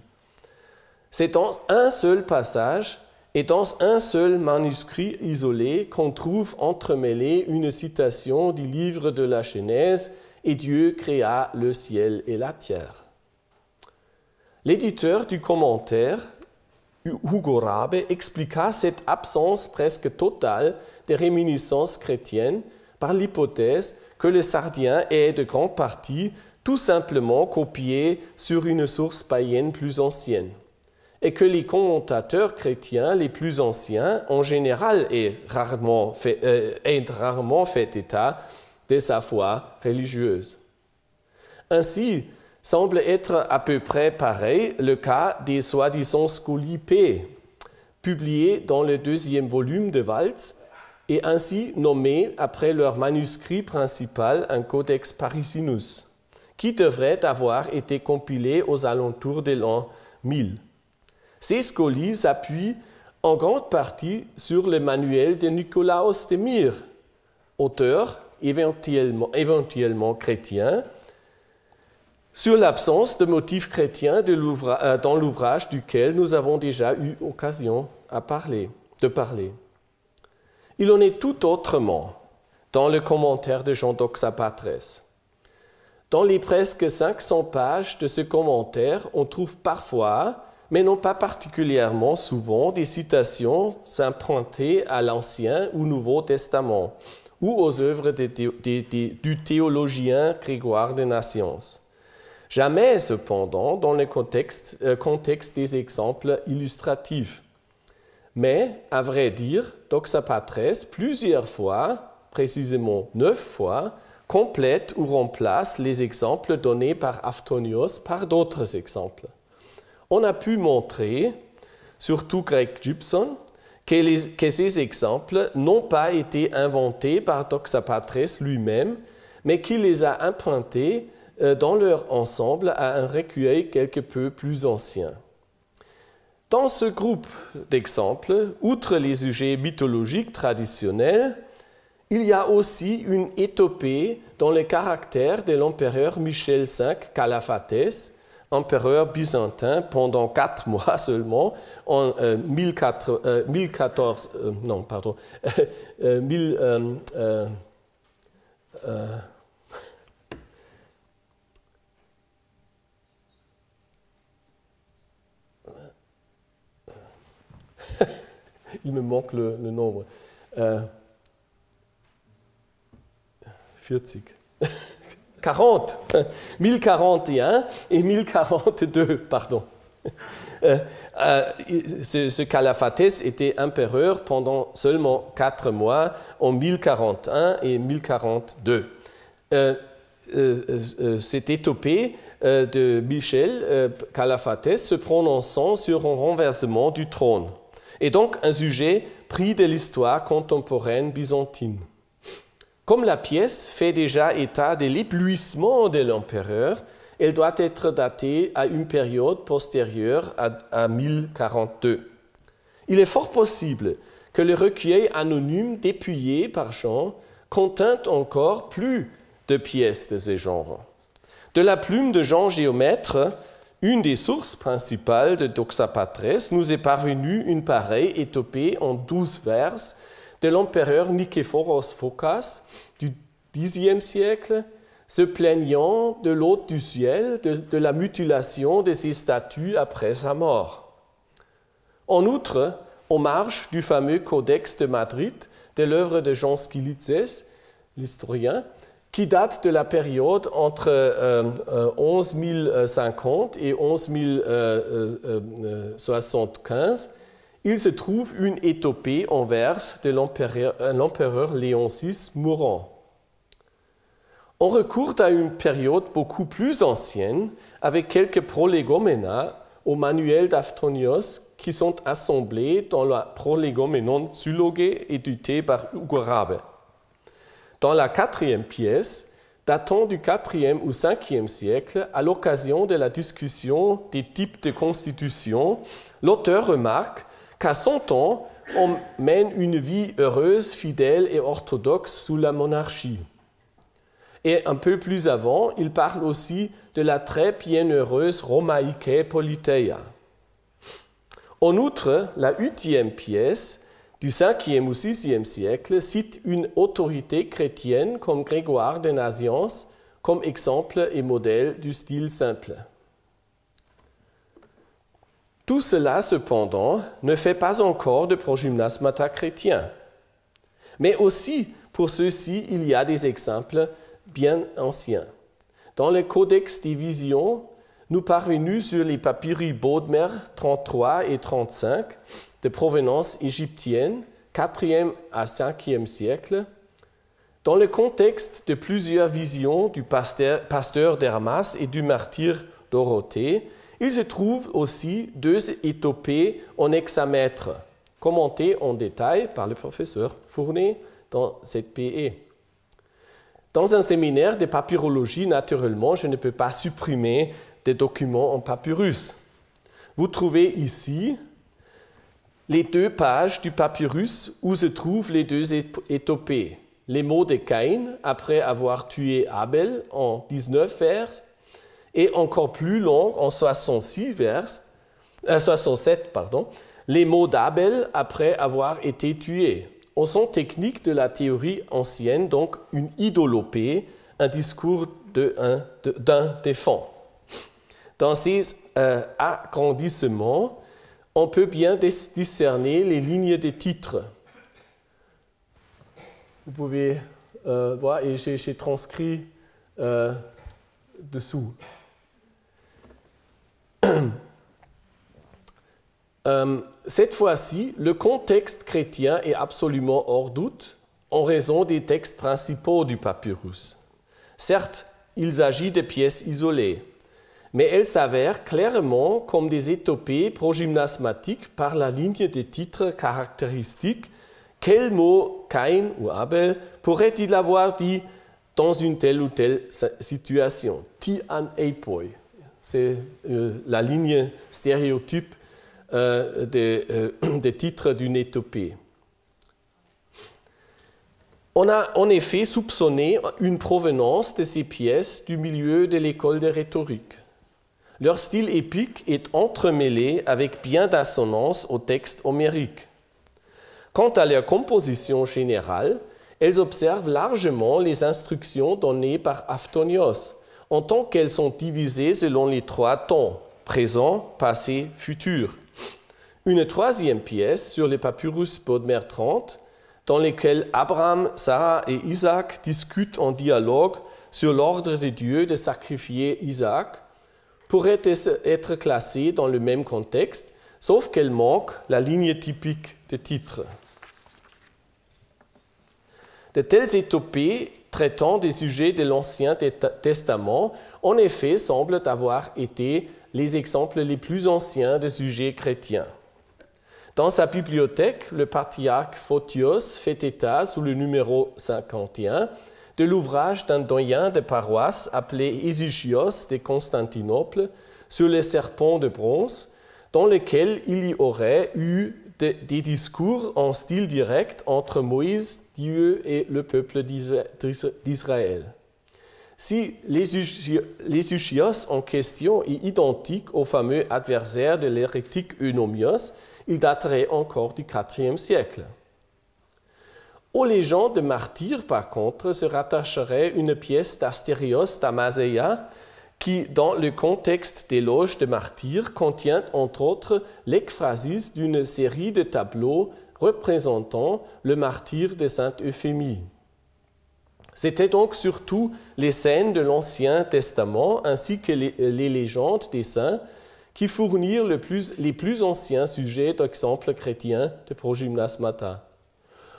C'est dans un seul passage et dans un seul manuscrit isolé qu'on trouve entremêlée une citation du livre de la Genèse et Dieu créa le ciel et la terre. L'éditeur du commentaire, Hugo Rabe, expliqua cette absence presque totale des réminiscences chrétiennes par l'hypothèse que le sardien est de grande partie tout simplement copié sur une source païenne plus ancienne et que les commentateurs chrétiens les plus anciens, en général, euh, aient rarement fait, état de sa foi religieuse. Ainsi, semble être à peu près pareil le cas des soi-disant scolipés, publiés dans le deuxième volume de Waltz et ainsi nommés après leur manuscrit principal, un Codex Parisinus, qui devrait avoir été compilé aux alentours de l'an 1000. Ces scolis s'appuient en grande partie sur le manuel de Nicolas Ostemir, auteur éventuellement, chrétien, sur l'absence de motifs chrétiens euh, dans l'ouvrage duquel nous avons déjà eu occasion à parler, de parler. Il en est tout autrement dans le commentaire de Jean d'Oxapatres. Dans les presque 500 pages de ce commentaire, on trouve parfois mais non pas particulièrement souvent des citations s'imprunter à l'Ancien ou Nouveau Testament ou aux œuvres du théologien Grégoire de Nations. Jamais cependant dans le euh, contexte, des exemples illustratifs. Mais, à vrai dire, Doxa Patres, plusieurs fois, précisément neuf fois, complète ou remplace les exemples donnés par Aftonios par d'autres exemples on a pu montrer, surtout Greg Gibson, que, ces exemples n'ont pas été inventés par Doxapatres lui-même, mais qu'il les a empruntés euh, dans leur ensemble à un recueil quelque peu plus ancien. Dans ce groupe d'exemples, outre les sujets mythologiques traditionnels, il y a aussi une étopée dans le caractère de l'empereur Michel V Calafates empereur byzantin pendant quatre <laughs> mois seulement, en euh, euh, 1014, euh, non, pardon, 1000, <laughs> euh, euh, euh, <laughs> il me manque le, le nombre, 40. 40, 1041 <laughs> et 1042, pardon. <laughs> Euh, euh, ce, Calafates était empereur pendant seulement quatre mois en 1041 et 1042. Euh, euh cette étopée de Michel Calafates se prononçant sur un renversement du trône, et donc un sujet pris de l'histoire contemporaine byzantine. Comme la pièce fait déjà état de l'éblouissement de l'empereur, elle doit être datée à une période postérieure à, 1042. Il est fort possible que le recueil anonyme dépuyé par Jean contint encore plus de pièces de ce genre. De la plume de Jean Géomètre, une des sources principales de Doxapatres, nous est parvenue une pareille étopée en douze verses de l'empereur Nikephoros Phocas du Xe siècle, se plaignant de l'hôte du ciel de, la mutilation de ses statues après sa mort. En outre, au marge du fameux Codex de Madrid, de l'œuvre de Jean Skilitzes, l'historien, qui date de la période entre 1150 euh, euh, et 1175 il se trouve une étopée en verse de l'empereur euh, Léon VI mourant. On recourt à une période beaucoup plus ancienne, avec quelques prolegomena au manuel d'Aftonios qui sont assemblés dans la prolégomenon Sulogé édité par Hugo Dans la quatrième pièce, datant du 4 ou 5 siècle, à l'occasion de la discussion des types de constitution, l'auteur remarque qu'à son temps, on mène une vie heureuse, fidèle et orthodoxe sous la monarchie. Et un peu plus avant, il parle aussi de la très bienheureuse Romaïque Politeia. En outre, la huitième pièce du 5 ou 6 siècle cite une autorité chrétienne comme Grégoire de Nazianze comme exemple et modèle du style simple. Tout cela, cependant, ne fait pas encore de progymnasmata chrétien. Mais aussi, pour ceux-ci, il y a des exemples bien anciens. Dans le Codex des visions, nous parvenus sur les papyrus Bodmer 33 et 35 de provenance égyptienne, 4e à 5e siècle, dans le contexte de plusieurs visions du pasteur, pasteur d'Hermas et du martyr Dorothée, il se trouve aussi deux étopées en hexamètre, commentées en détail par le professeur Fournet dans cette PE. Dans un séminaire de papyrologie, naturellement, je ne peux pas supprimer des documents en papyrus. Vous trouvez ici les deux pages du papyrus où se trouvent les deux étopées. Les mots de Caïn, après avoir tué Abel en 19 vers, et encore plus long, en 66 vers, 67, euh, pardon, les mots d'Abel après avoir été tués. On son technique de la théorie ancienne, donc une idolopée, un discours d'un de défunt. Dans ces euh, agrandissements, on peut bien discerner les lignes des titres. Vous pouvez euh, voir, et j'ai transcrit dessous. Euh, cette fois-ci, le contexte chrétien est absolument hors doute en raison des textes principaux du papyrus. Certes, il s'agit de pièces isolées, mais elles s'avèrent clairement comme des étopées progymnasmatiques par la ligne des titres caractéristiques. Quel mot Cain ou Abel pourrait-il avoir dit dans une telle ou telle situation Ti an c'est euh, la ligne stéréotype euh, euh, <clears throat> des, titres d'une étopée. On a en effet soupçonné une provenance de ces pièces du milieu de l'école de rhétorique. Leur style épique est entremêlé avec bien d'assonance au texte homérique. Quant à leur composition générale, elles observent largement les instructions données par Aftonios, en tant qu'elles sont divisées selon les trois temps, présent, passé, futur. Une troisième pièce sur les papyrus Bodmer 30, dans lesquels Abraham, Sarah et Isaac discutent en dialogue sur l'ordre de Dieu de sacrifier Isaac, pourrait être classée dans le même contexte, sauf qu'elle manque la ligne typique de titre. De telles étopées traitant des sujets de l'Ancien Testament, en effet, semblent avoir été les exemples les plus anciens de sujets chrétiens. Dans sa bibliothèque, le patriarche Photios fait état, sous le numéro 51, de l'ouvrage d'un doyen de paroisse appelé Isigios de Constantinople sur les serpents de bronze, dans lequel il y aurait eu des discours en style direct entre Moïse Dieu et le peuple d'Israël. Si les en question est identique au fameux adversaire de l'hérétique Eunomios, il daterait encore du IVe siècle. Aux légendes de martyrs, par contre, se rattacherait une pièce d'Astérios d'Amazéa qui, dans le contexte des loges de martyrs, contient entre autres l'ekphrasis d'une série de tableaux représentant le martyr de sainte Euphémie. C'était donc surtout les scènes de l'Ancien Testament ainsi que les, légendes des saints qui fournirent les plus anciens sujets d'exemples chrétiens de progymnasmata.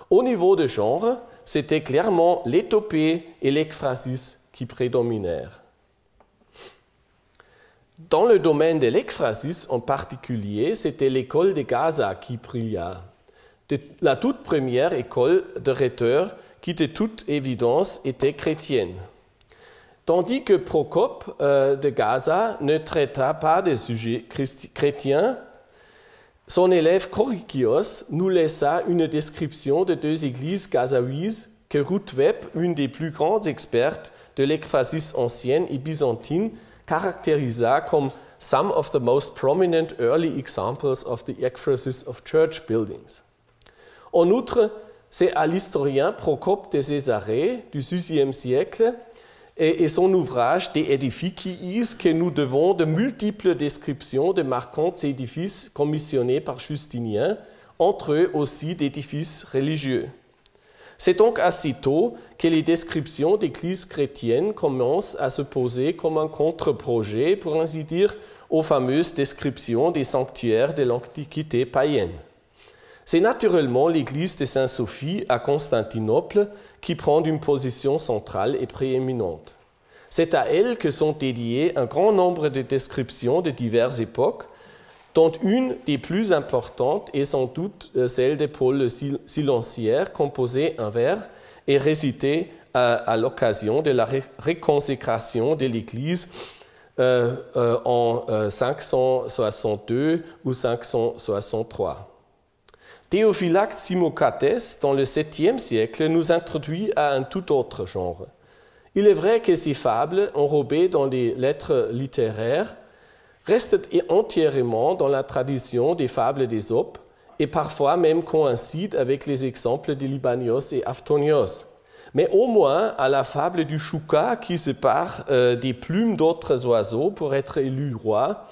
Au niveau de genre, c'était clairement l'étopée et l'ekphrasis qui prédominèrent. Dans le domaine de l'ekphrasis en particulier, c'était l'école de Gaza qui brilla de la toute première école de rhéteurs qui, de toute évidence, était chrétienne. Tandis que Procope euh, de Gaza ne traita pas de sujets chrétiens, son élève Corikios nous laissa une description de deux églises gazaouises que Ruth Webb, une des plus grandes expertes de l'ekphasis ancienne et byzantine, caractérisa comme some of the most prominent early examples of the ekphasis of church buildings. En outre, c'est à l'historien Procope de Césarée du 6e siècle et, son ouvrage Des édifices que nous devons de multiples descriptions de marquants édifices commissionnés par Justinien, entre eux aussi d'édifices religieux. C'est donc assez tôt que les descriptions d'églises chrétiennes commencent à se poser comme un contre-projet, pour ainsi dire, aux fameuses descriptions des sanctuaires de l'Antiquité païenne. C'est naturellement l'église de Saint sophie à Constantinople qui prend une position centrale et prééminente. C'est à elle que sont dédiées un grand nombre de descriptions de diverses époques, dont une des plus importantes est sans doute euh, celle de Paul Silencière, composée en vers et récitée à, l'occasion de la réconsécration de l'Église euh, euh, en 562 ou 563. Théophylact Simocates, dans le 7e siècle, nous introduit à un tout autre genre. Il est vrai que ces fables, enrobées dans les lettres littéraires, restent entièrement dans la tradition des fables d'Ésope et parfois même coïncident avec les exemples de Libanios et Aftonios. Mais au moins à la fable du chouka qui sépare euh, des plumes d'autres oiseaux pour être élu roi,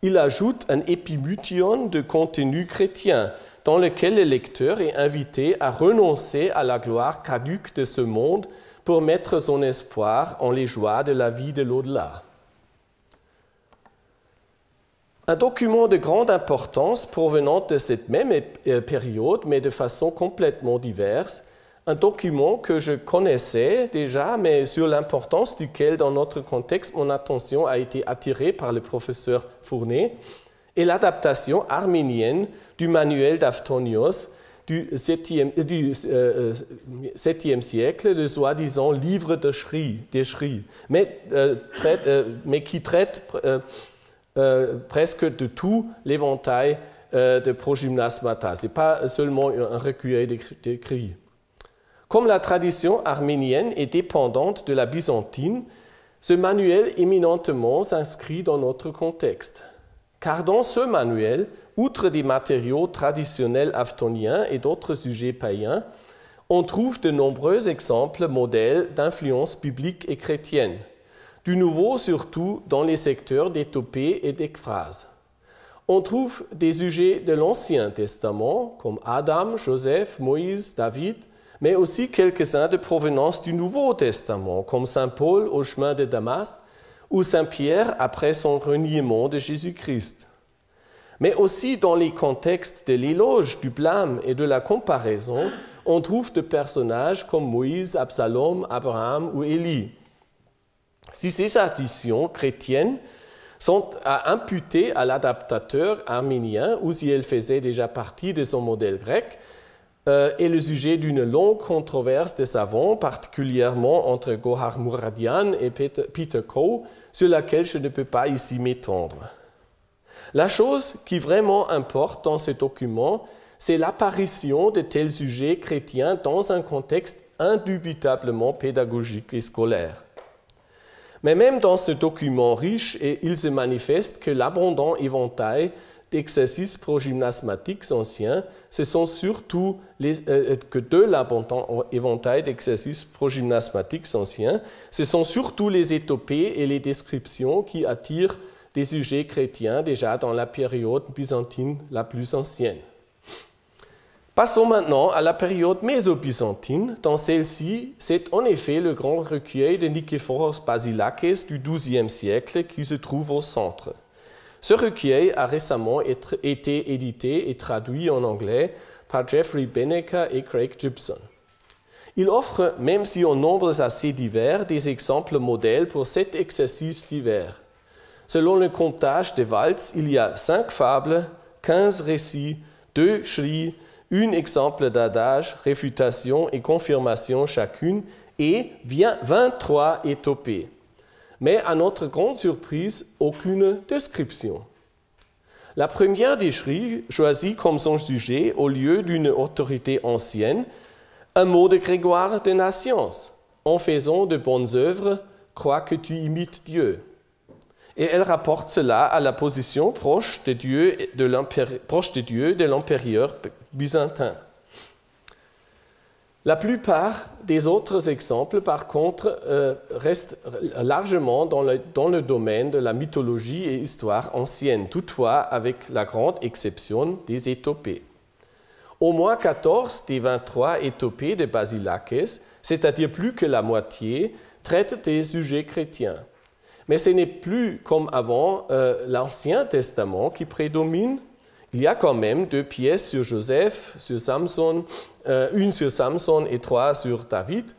il ajoute un épimuthion de contenu chrétien, dans lequel le lecteur est invité à renoncer à la gloire caduque de ce monde pour mettre son espoir en les joies de la vie de l'au-delà. Un document de grande importance provenant de cette même euh, période, mais de façon complètement diverse, un document que je connaissais déjà, mais sur l'importance duquel, dans notre contexte, mon attention a été attirée par le professeur Fournet, et l'adaptation arménienne du manuel d'Aftonios du 7e, euh, euh, siècle, le soi-disant livre de Shri, des euh, mais, qui traite presque de tout l'éventail de progymnasmata. Ce n'est pas seulement un recueil d'écrits. Comme la tradition arménienne est dépendante de la byzantine, ce manuel éminentement s'inscrit dans notre contexte car dans ce manuel, outre des matériaux traditionnels aftoniens et d'autres sujets païens, on trouve de nombreux exemples modèles d'influence biblique et chrétienne, du nouveau surtout dans les secteurs des topées et des phrases. On trouve des sujets de l'Ancien Testament, comme Adam, Joseph, Moïse, David, mais aussi quelques-uns de provenance du Nouveau Testament, comme Saint Paul au chemin de Damas, ou Saint Pierre après son reniement de Jésus-Christ, mais aussi dans les contextes de l'éloge, du blâme et de la comparaison, on trouve de personnages comme Moïse, Absalom, Abraham ou Élie. Si ces additions chrétiennes sont à imputer à l'adaptateur arménien ou si elles faisaient déjà partie de son modèle grec, est euh, le sujet d'une longue controverse des savants, particulièrement entre Gohar Muradian et Peter, Peter Coe, sur laquelle je ne peux pas ici m'étendre. La chose qui vraiment importe dans ce document, c'est l'apparition de tels sujets chrétiens dans un contexte indubitablement pédagogique et scolaire. Mais même dans ce document riche, il se manifeste que l'abondant éventail d'exercices progymnasmatiques anciens, ce sont surtout les, euh, euh, que éventail d'exercices anciens, ce sont surtout les étopées et les descriptions qui attirent des sujets chrétiens déjà dans la période byzantine la plus ancienne. Passons maintenant à la période méso-byzantine. Dans celle-ci, c'est en effet le grand recueil de Nikephoros Basilakes du XIIe siècle qui se trouve au centre. Ce recueil a récemment été édité et traduit en anglais par Jeffrey Benneker et Craig Gibson. Il offre, même si en nombres assez divers, des exemples modèles pour cet exercice divers. Selon le comptage de Waltz, il y a cinq fables, quinze récits, deux chries, un exemple d'adage, réfutation et confirmation chacune, et 23 étopées mais à notre grande surprise, aucune description. La première décherie choisit comme son sujet, au lieu d'une autorité ancienne, un mot de Grégoire de Nations, en faisant de bonnes œuvres, crois que tu imites Dieu. Et elle rapporte cela à la position proche de Dieu de l'empereur byzantin. La plupart des autres exemples, par contre, euh, restent largement dans le, domaine de la mythologie et histoire ancienne, toutefois avec la grande exception des étopées. Au moins 14 des 23 étopées de Basilakes, c'est-à-dire plus que la moitié, traitent des sujets chrétiens. Mais ce n'est plus comme avant euh, l'Ancien Testament qui prédomine, il y a quand même deux pièces sur Joseph, sur Samson, euh, une sur Samson et trois sur David,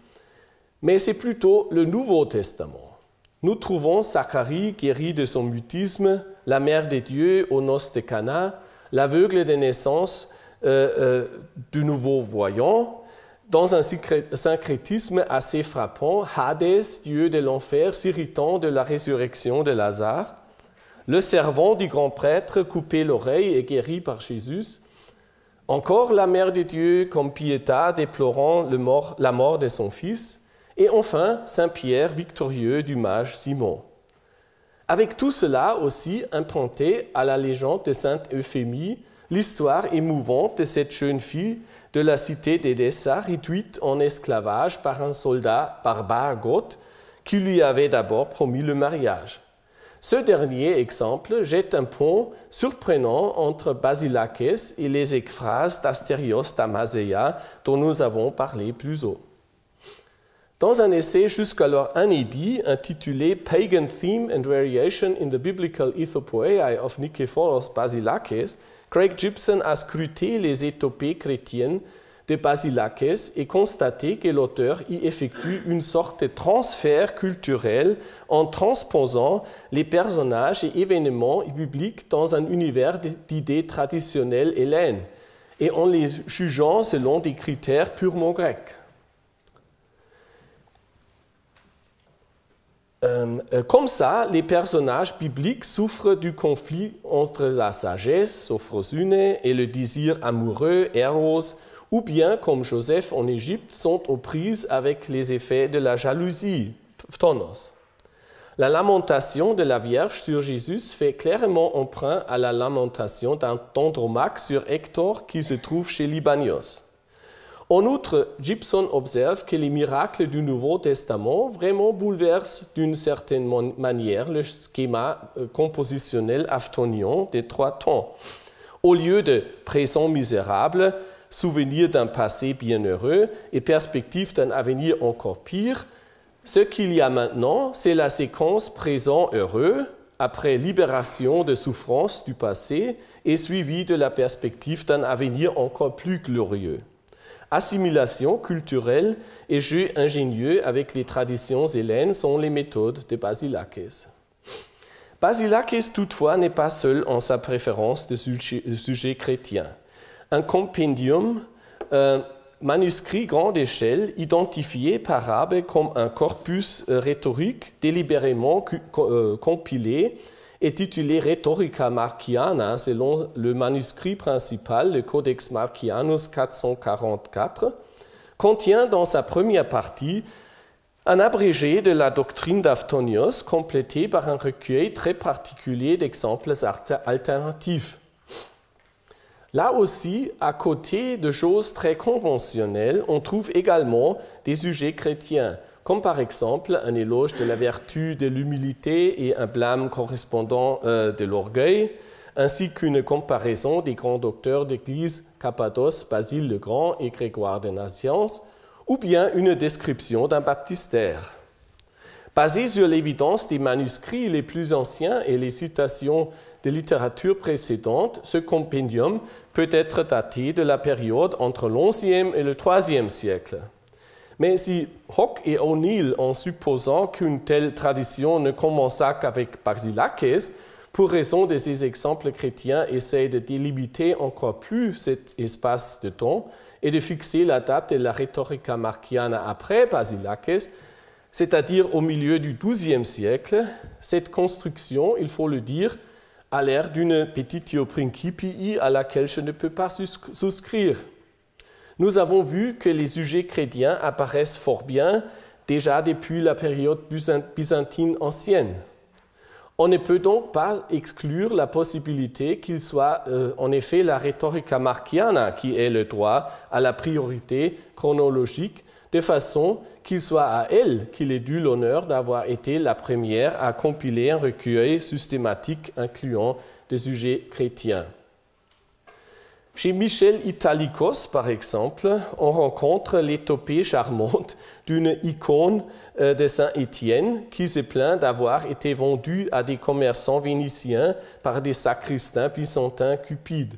mais c'est plutôt le Nouveau Testament. Nous trouvons Zacharie guéri de son mutisme, la mère des dieux au noces Cana, l'aveugle de naissance euh, euh, du nouveau voyant, dans un syncrétisme assez frappant, Hadès, dieu de l'enfer, s'irritant de la résurrection de Lazare, le servant du grand prêtre coupé l'oreille et guéri par Jésus. Encore la mère de Dieu comme Pietà déplorant la mort de son fils. Et enfin Saint Pierre victorieux du mage Simon. Avec tout cela aussi imprimé à la légende de Sainte Euphémie, l'histoire émouvante de cette jeune fille de la cité d'Edessa réduite en esclavage par un soldat barbare goth qui lui avait d'abord promis le mariage. Ce dernier exemple jette un pont surprenant entre Basilakes et les ekphrases d'Astérios d'Amazéa dont nous avons parlé plus haut. Dans un essai jusqu'alors inédit intitulé Pagan Theme and Variation in the Biblical Ethopoeiae of Nikephoros Basilakes, Craig Gibson a scruté les étopées chrétiennes de Basilakes et constater que l'auteur y effectue une sorte de transfert culturel en transposant les personnages et événements bibliques dans un univers d'idées traditionnelles hellènes et en les jugeant selon des critères purement grecs. Euh, euh, comme ça, les personnages bibliques souffrent du conflit entre la sagesse, Sophrosune, et le désir amoureux, Eros, ou bien, comme Joseph en Égypte, sont aux prises avec les effets de la jalousie, Phtonos. La lamentation de la Vierge sur Jésus fait clairement emprunt à la lamentation d'un tendromaque sur Hector qui se trouve chez Libanios. En outre, Gibson observe que les miracles du Nouveau Testament vraiment bouleversent d'une certaine manière le schéma euh, compositionnel aftonien des trois temps. Au lieu de présent misérable, souvenir d'un passé bienheureux et perspective d'un avenir encore pire, ce qu'il y a maintenant, c'est la séquence présent heureux après libération de souffrances du passé et suivi de la perspective d'un avenir encore plus glorieux. Assimilation culturelle et jeu ingénieux avec les traditions hélènes sont les méthodes de Basilakis. Basilakis, toutefois, n'est pas seul en sa préférence de sujets chrétiens un compendium euh, manuscrit grande échelle identifié par Rabe comme un corpus euh, rhétorique délibérément euh, compilé et titulé Rhetorica Marciana selon le manuscrit principal, le Codex Marcianus 444, contient dans sa première partie un abrégé de la doctrine d'Aftonius complété par un recueil très particulier d'exemples alternatifs. Là aussi, à côté de choses très conventionnelles, on trouve également des sujets chrétiens, comme par exemple un éloge de la vertu de l'humilité et un blâme correspondant euh, de l'orgueil, ainsi qu'une comparaison des grands docteurs d'Église, Cappadoce, Basile le Grand et Grégoire de Nazianze, ou bien une description d'un baptistère. Basé sur l'évidence des manuscrits les plus anciens et les citations de littérature précédente, ce compendium peut être daté de la période entre l'XIe et le IIIe siècle. Mais si Hock et O'Neill, en supposant qu'une telle tradition ne commença qu'avec Basilakes, pour raison de ces exemples chrétiens, essayent de délimiter encore plus cet espace de temps et de fixer la date de la rhétorica marciana après Basilakes, c'est-à-dire au milieu du XIIe siècle, cette construction, il faut le dire, à l'ère d'une petite principii à laquelle je ne peux pas souscrire. Nous avons vu que les sujets chrétiens apparaissent fort bien déjà depuis la période byzantine ancienne. On ne peut donc pas exclure la possibilité qu'il soit euh, en effet la rhétorica marchiana qui ait le droit à la priorité chronologique de façon qu'il soit à elle qu'il est dû l'honneur d'avoir été la première à compiler un recueil systématique incluant des sujets chrétiens. Chez Michel Italicos, par exemple, on rencontre l'étopée charmante d'une icône euh, de Saint-Étienne qui se plaint d'avoir été vendue à des commerçants vénitiens par des sacristains byzantins cupides.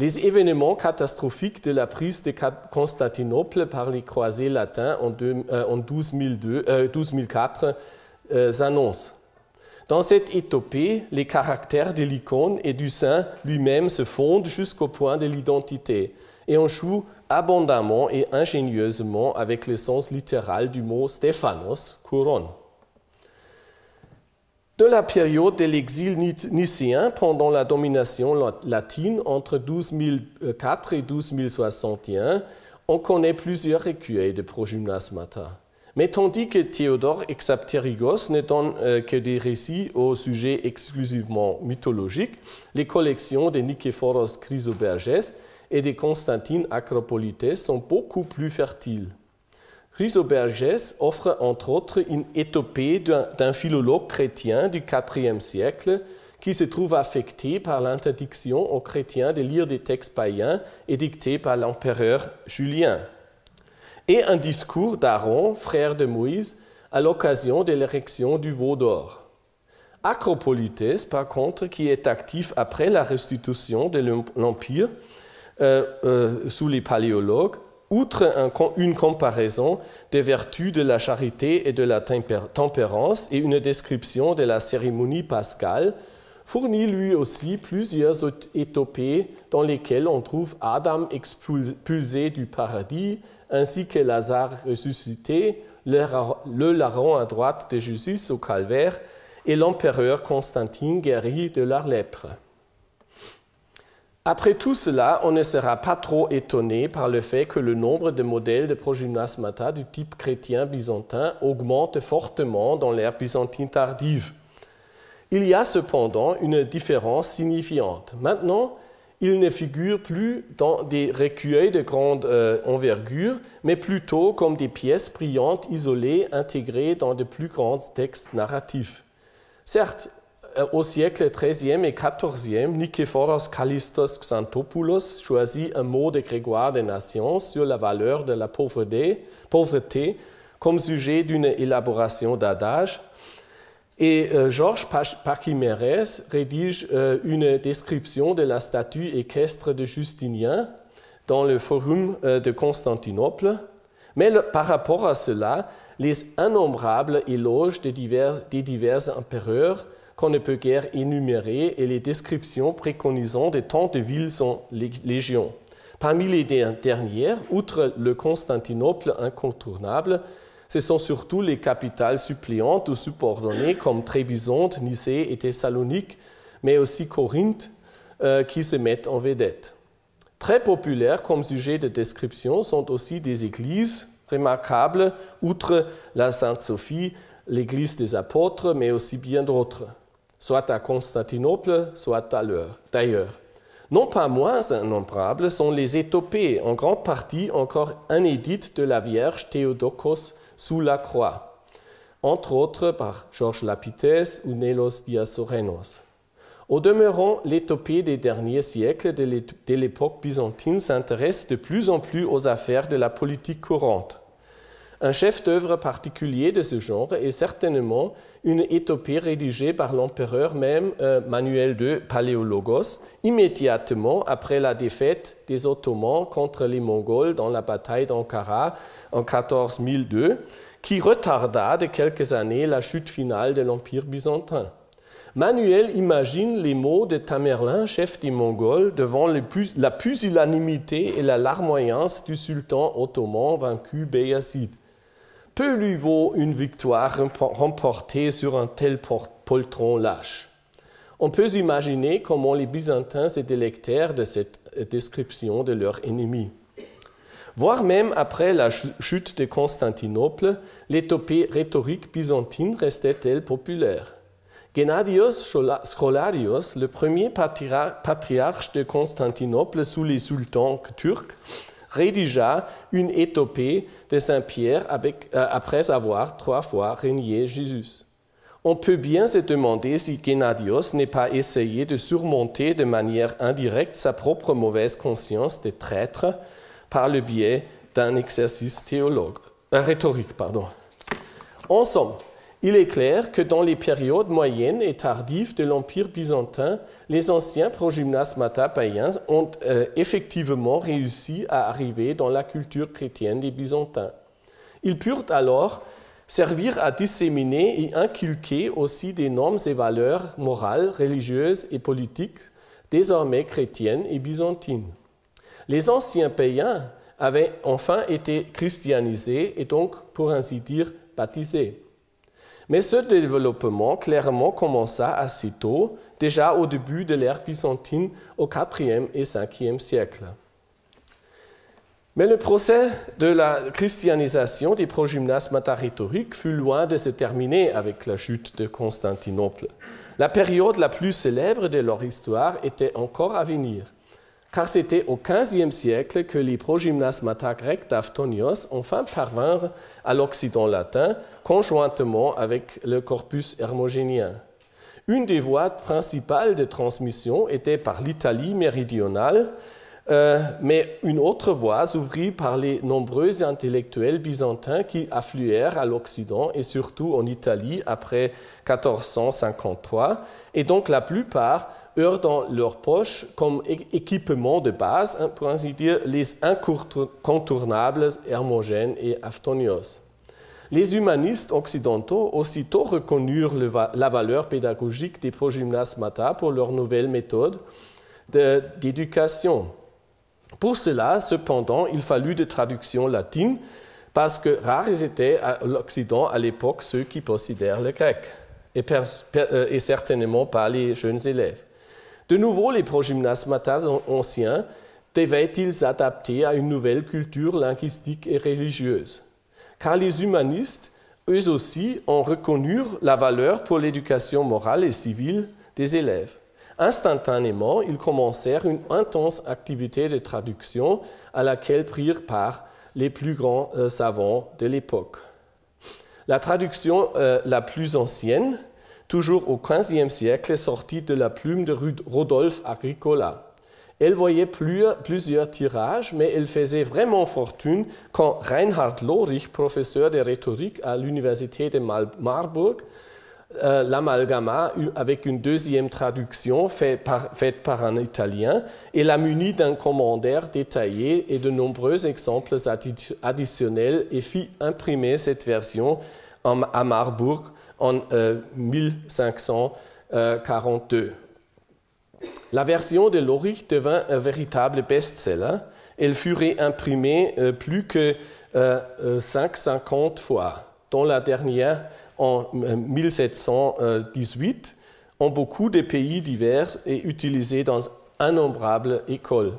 Les événements catastrophiques de la prise de Constantinople par les croisés latins en, 1204 euh, euh, euh, Dans cette étopée, les caractères de l'icône et du saint lui-même se fondent jusqu'au point de l'identité, et on joue abondamment et ingénieusement avec le sens littéral du mot Stéphanos, couronne de la période de l'exil nicéen pendant la domination latine entre 1204 et 1261, on connaît plusieurs recueils de progymnasmata. Mais tandis que Théodore Exapterigos ne donne euh, que des récits au sujet exclusivement mythologiques, les collections de Nikephoros Chrysoberges et de Constantine Acropolites sont beaucoup plus fertiles. Rizau-Bergès offre entre autres une étopée d'un philologue chrétien du IVe siècle qui se trouve affecté par l'interdiction aux chrétiens de lire des textes païens édictés par l'empereur Julien. Et un discours d'Aaron, frère de Moïse, à l'occasion de l'érection du veau d'or. Acropolites, par contre, qui est actif après la restitution de l'Empire euh, euh, sous les paléologues, outre une comparaison des vertus de la charité et de la tempérance et une description de la cérémonie pascale, fournit lui aussi plusieurs étopées dans lesquelles on trouve Adam expulsé du paradis, ainsi que Lazare ressuscité, le larron à droite de Jésus au calvaire, et l'empereur Constantine guéri de la lèpre. Après tout cela, on ne sera pas trop étonné par le fait que le nombre de modèles de progynasmata du type chrétien byzantin augmente fortement dans l'ère byzantine tardive. Il y a cependant une différence signifiante. Maintenant, ils ne figurent plus dans des recueils de grande euh, envergure, mais plutôt comme des pièces brillantes isolées intégrées dans de plus grands textes narratifs. Certes, euh, au siècle XIIIe et XIVe, Nikephoros Callistos Xanthopoulos choisit un mot de Grégoire des Nations sur la valeur de la pauvreté, pauvreté comme sujet d'une élaboration d'adage. Et euh, Georges Pachymérès rédige euh, une description de la statue équestre de Justinien dans le Forum de Constantinople. Mais par rapport à cela, les innombrables éloges des divers, des divers empereurs qu'on ne peut guère énumérer et les descriptions préconisant des temps de villes en légion. Parmi les dernières, outre le Constantinople incontournable, ce sont surtout les capitales suppléantes ou subordonnées comme Trébizonde, Nicée et Thessalonique, mais aussi Corinthe, euh, qui se mettent en vedette. Très populaires comme sujet de description sont aussi des églises remarquables, outre la Sainte-Sophie, l'église des apôtres, mais aussi bien d'autres soit à Constantinople, soit à l'heure, d'ailleurs. Non pas moins innombrables sont les étopées, en grande partie encore inédites de la Vierge Théodocos sous la croix, entre autres par Georges Lapites ou Nélos Diasorenos. Au demeurant, l'étopée des derniers siècles de l'époque byzantine s'intéresse de plus en plus aux affaires de la politique courante. Un chef-d'œuvre particulier de ce genre est certainement une étopie rédigée par l'empereur même euh, Manuel II Paléologos immédiatement après la défaite des Ottomans contre les Mongols dans la bataille d'Ankara en 1402, qui retarda de quelques années la chute finale de l'Empire byzantin. Manuel imagine les mots de Tamerlan, chef des Mongols, devant la pusillanimité et la larmoyance du sultan ottoman vaincu Bayezid peu lui vaut une victoire remportée sur un tel poltron lâche. On peut imaginer comment les Byzantins se délectèrent de cette euh, description de leur ennemi. Voire même après la chute de Constantinople, l'étopée rhétorique byzantine restait-elle populaire Gennadios Scholarios, le premier patriarche de Constantinople sous les sultans turcs, rédigea une étopée de Saint Pierre euh, après avoir trois fois régné Jésus. On peut bien se demander si Gennadios n'est pas essayé de surmonter de manière indirecte sa propre mauvaise conscience des traîtres par le biais d'un exercice théologique, euh, rhétorique. Pardon. En somme, il est clair que dans les périodes moyennes et tardives de l'Empire byzantin, les anciens progymnasmata païens ont euh, effectivement réussi à arriver dans la culture chrétienne des Byzantins. Ils purent alors servir à disséminer et inculquer aussi des normes et valeurs morales, religieuses et politiques désormais chrétiennes et byzantines. Les anciens païens avaient enfin été christianisés et donc, pour ainsi dire, baptisés. Mais ce développement clairement commença assez tôt, déjà au début de l'ère byzantine au IVe et Ve siècle. Mais le procès de la christianisation des progymnases rhétoriques fut loin de se terminer avec la chute de Constantinople. La période la plus célèbre de leur histoire était encore à venir, car c'était au XVe siècle que les progymnasmes grecs d'Aftonios enfin parvinrent à l'Occident latin, conjointement avec le corpus hermogénien. Une des voies principales de transmission était par l'Italie méridionale, euh, mais une autre voie s'ouvrit par les nombreux intellectuels byzantins qui affluèrent à l'Occident et surtout en Italie après 1453. Et donc la plupart eurent dans leur poche comme équipement de base, hein, pour ainsi dire, les incontournables Hermogène et Aftonios. Les humanistes occidentaux aussitôt reconnurent la valeur pédagogique des progymnasmata pour leur nouvelle méthode d'éducation. Pour cela, cependant, il fallut des traductions latines, parce que rares étaient à l'Occident à l'époque ceux qui possédèrent le grec, et, euh, et certainement pas les jeunes élèves. De nouveau, les progymnasmatas anciens devaient-ils s'adapter à une nouvelle culture linguistique et religieuse Car les humanistes, eux aussi, ont reconnu la valeur pour l'éducation morale et civile des élèves. Instantanément, ils commencèrent une intense activité de traduction à laquelle prirent part les plus grands euh, savants de l'époque. La traduction euh, la plus ancienne Toujours au XVe siècle, sortie de la plume de Rodolphe Agricola. Elle voyait plusieurs tirages, mais elle faisait vraiment fortune quand Reinhard Lorich, professeur de rhétorique à l'université de Marburg, euh, l'amalgama avec une deuxième traduction faite par, un Italien et la munit d'un commandaire détaillé et de nombreux exemples additionnels et fit imprimer cette version à Marburg en 1542. Euh, euh, la version de Lorich devint un véritable best-seller. Elle fut réimprimée euh, plus que 550 fois, dont la dernière en 1718, en beaucoup de pays divers et utilisée dans innombrables écoles.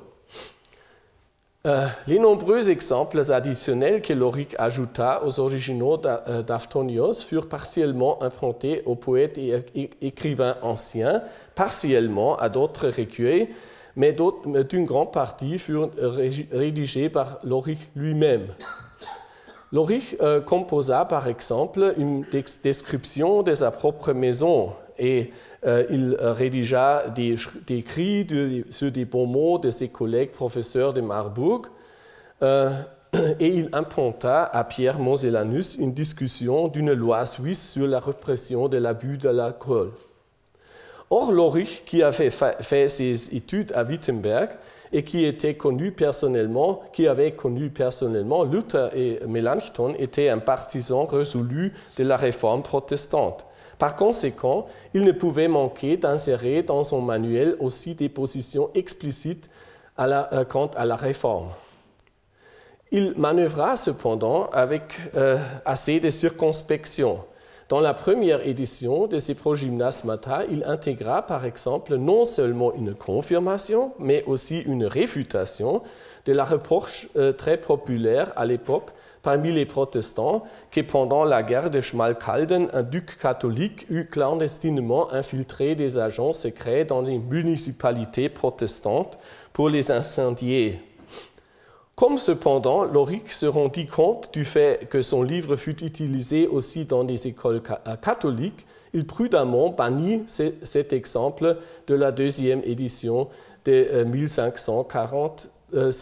Euh, les nombreux exemples additionnels que Loric ajouta aux originaux d'Aftonios euh, furent partiellement empruntés aux poètes et écrivains anciens, partiellement à d'autres recueils, mais d'une grande partie furent rédigés par Loric lui-même. Loric euh, composa par exemple une description de sa propre maison, et euh, il rédigea des, écrits sur des bons mots de ses collègues professeurs de Marburg euh, <clears throat> et il imponta à Pierre Mosellanus une discussion d'une loi suisse sur la répression de l'abus de l'alcool. Or, Lorich, qui avait fait, ses études à Wittenberg, et qui était connu personnellement, qui avait connu personnellement Luther et Melanchthon, était un partisan résolu de la réforme protestante. Par conséquent, il ne pouvait manquer d'insérer dans son manuel aussi des positions explicites euh, quant à la réforme. Il manœuvra cependant avec euh, assez de circonspection. Dans la première édition de ses pro-gymnastes gymnasmata il intégra par exemple non seulement une confirmation, mais aussi une réfutation de la reproche euh, très populaire à l'époque parmi les protestants que pendant la guerre de Schmalkalden, un duc catholique eut clandestinement infiltré des agents secrets dans les municipalités protestantes pour les incendier. Comme cependant, Loric se rendit compte du fait que son livre fut utilisé aussi dans des écoles euh, catholiques, il prudemment bannit cet exemple de la deuxième édition de 1546. Euh,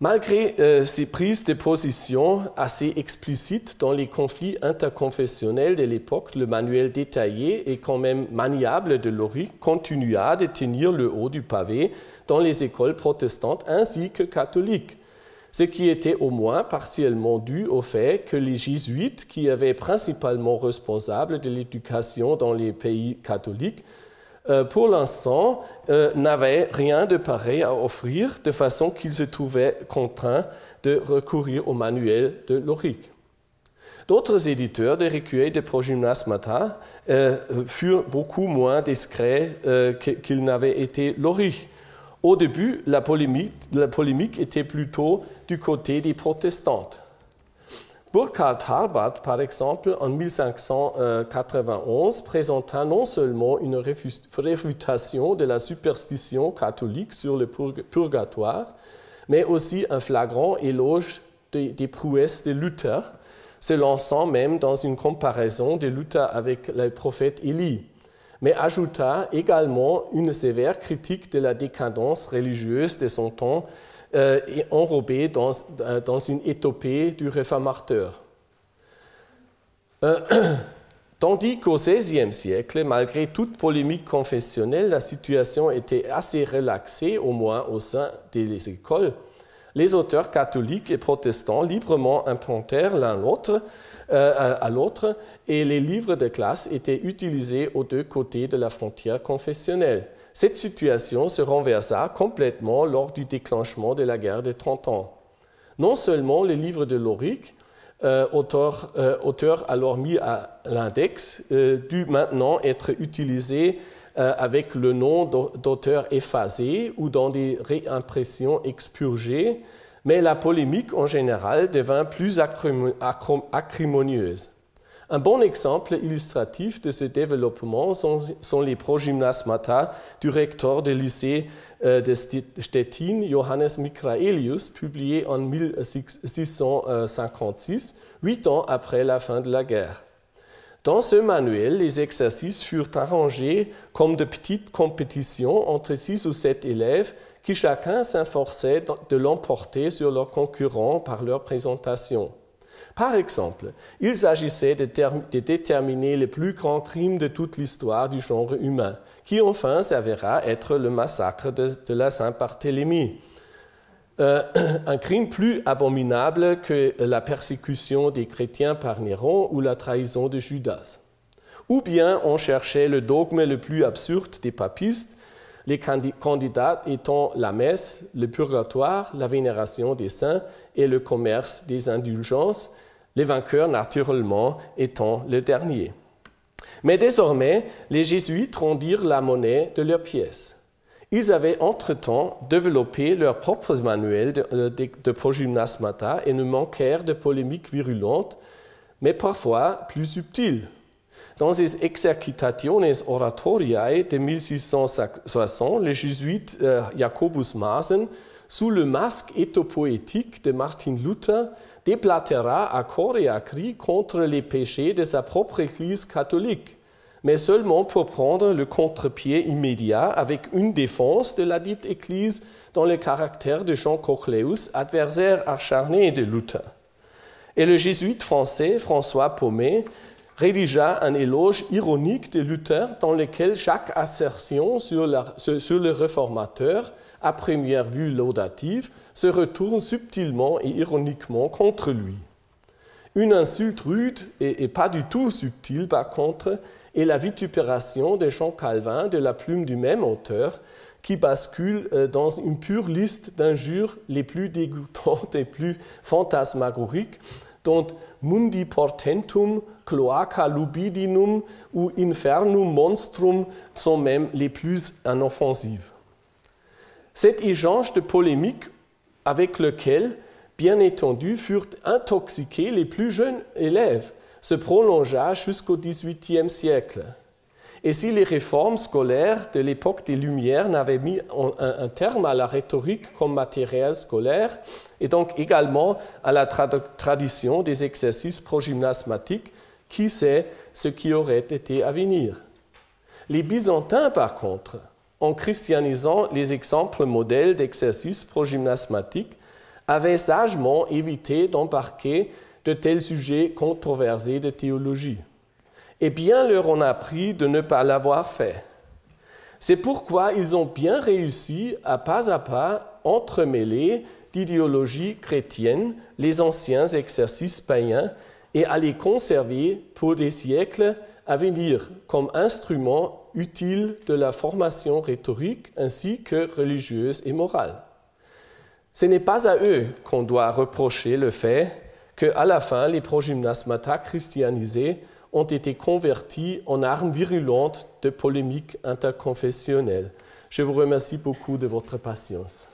Malgré ses euh, ces prises de position assez explicites dans les conflits interconfessionnels de l'époque, le manuel détaillé et quand même maniable de Laurie continua de tenir le haut du pavé dans les écoles protestantes ainsi que catholiques, ce qui était au moins partiellement dû au fait que les jésuites, qui avaient principalement responsable de l'éducation dans les pays catholiques, euh, pour l'instant, euh, n'avaient rien de pareil à offrir, de façon qu'ils se trouvaient contraints de recourir au manuel de Loric. D'autres éditeurs de recueils de progymnasmata euh, euh, furent beaucoup moins discrets qu'ils n'avaient été Loric. Au début, la polémique, la polémique était plutôt du côté des protestantes. Burkhard Harbert, par exemple, en 1591, euh, présenta non seulement une réfutation de la superstition catholique sur le purgatoire, mais aussi un flagrant éloge des, des prouesses de Luther, se lançant même dans une comparaison de Luther avec le prophète Élie, mais ajouta également une sévère critique de la décadence religieuse de son temps euh, enrobé euh, dans, une étopée du réformateur. Euh, <clears throat> tandis qu'au XVIe siècle, malgré toute polémique confessionnelle, la situation était assez relaxée, au moins au sein des écoles. Les auteurs catholiques et protestants librement implantèrent l'un à l'autre et les livres de classe étaient utilisés aux deux côtés de la frontière confessionnelle. Cette situation se renversa complètement lors du déclenchement de la guerre des 30 ans. Non seulement le livre de Loric, euh, euh, auteur, alors mis à l'index, euh, dut maintenant être utilisé avec le nom d'auteur effacé ou dans des réimpressions expurgées, mais la polémique en général devint plus acrimonieuse. Un bon exemple illustratif de ce développement sont, les les progymnasmata du recteur du lycée euh, de Stettin, Johannes Mikraelius, publié en 1656, huit ans après la fin de la guerre. Dans ce manuel, les exercices furent arrangés comme de petites compétitions entre six ou sept élèves qui chacun s'efforçait de l'emporter sur leurs concurrents par leur présentation. Par exemple, il s'agissait de, déterminer le plus grand crime de toute l'histoire du genre humain, qui enfin s'avéra être le massacre de, la Saint-Barthélemy. Euh, <clears throat> un crime plus abominable que la persécution des chrétiens par Néron ou la trahison de Judas. Ou bien on cherchait le dogme le plus absurde des papistes, les candidats étant la messe, le purgatoire, la vénération des saints et le commerce des indulgences, les vainqueurs naturellement étant le dernier. Mais désormais, les Jésuites rendirent la monnaie de leurs pièces. Ils avaient entre-temps développé leurs propres manuel euh, de, de, progymnasmata et ne manquèrent de polémiques virulentes, mais parfois plus subtiles. Dans les Exercitationes Oratoriae de 1660, les jésuites euh, Jacobus Masen sous le masque éthopoétique de Martin Luther, déplatera à corps et à cri contre les péchés de sa propre Église catholique, mais seulement pour prendre le contre-pied immédiat avec une défense de la dite Église dans le caractère de Jean Cochleus, adversaire acharné de Luther. Et le jésuite français François Pommet rédigea un éloge ironique de Luther dans lequel chaque assertion sur le réformateur à première vue laudative, se retourne subtilement et ironiquement contre lui. Une insulte rude et, pas du tout subtile, par contre, est la vitupération de Jean Calvin de la plume du même auteur, qui bascule euh, dans une pure liste d'injures les plus dégoûtantes et plus fantasmagoriques, dont Mundi Portentum, Cloaca Lubidinum ou Infernum Monstrum sont même les plus inoffensives. Cet échange de polémiques avec lequel, bien entendu, furent intoxiqués les plus jeunes élèves, se prolongea jusqu'au XVIIIe siècle. Et si les réformes scolaires de l'époque des Lumières n'avaient mis un, terme à la rhétorique comme matériel scolaire, et donc également à la tradition des exercices progymnasmatiques, qui sait ce qui aurait été à venir Les Byzantins, par contre, en christianisant les exemples modèles d'exercices progymnasmatiques, avaient sagement évité d'embarquer de tels sujets controversés de théologie. Et eh bien leur on a pris de ne pas l'avoir fait. C'est pourquoi ils ont bien réussi à pas à pas entremêler d'idéologie chrétienne les anciens exercices païens et à les conserver pour des siècles à venir comme instruments utile de la formation rhétorique ainsi que religieuse et morale. Ce n'est pas à eux qu'on doit reprocher le fait qu'à la fin, les progymnasmata christianisés ont été convertis en armes virulentes de polémiques interconfessionnelles. Je vous remercie beaucoup de votre patience.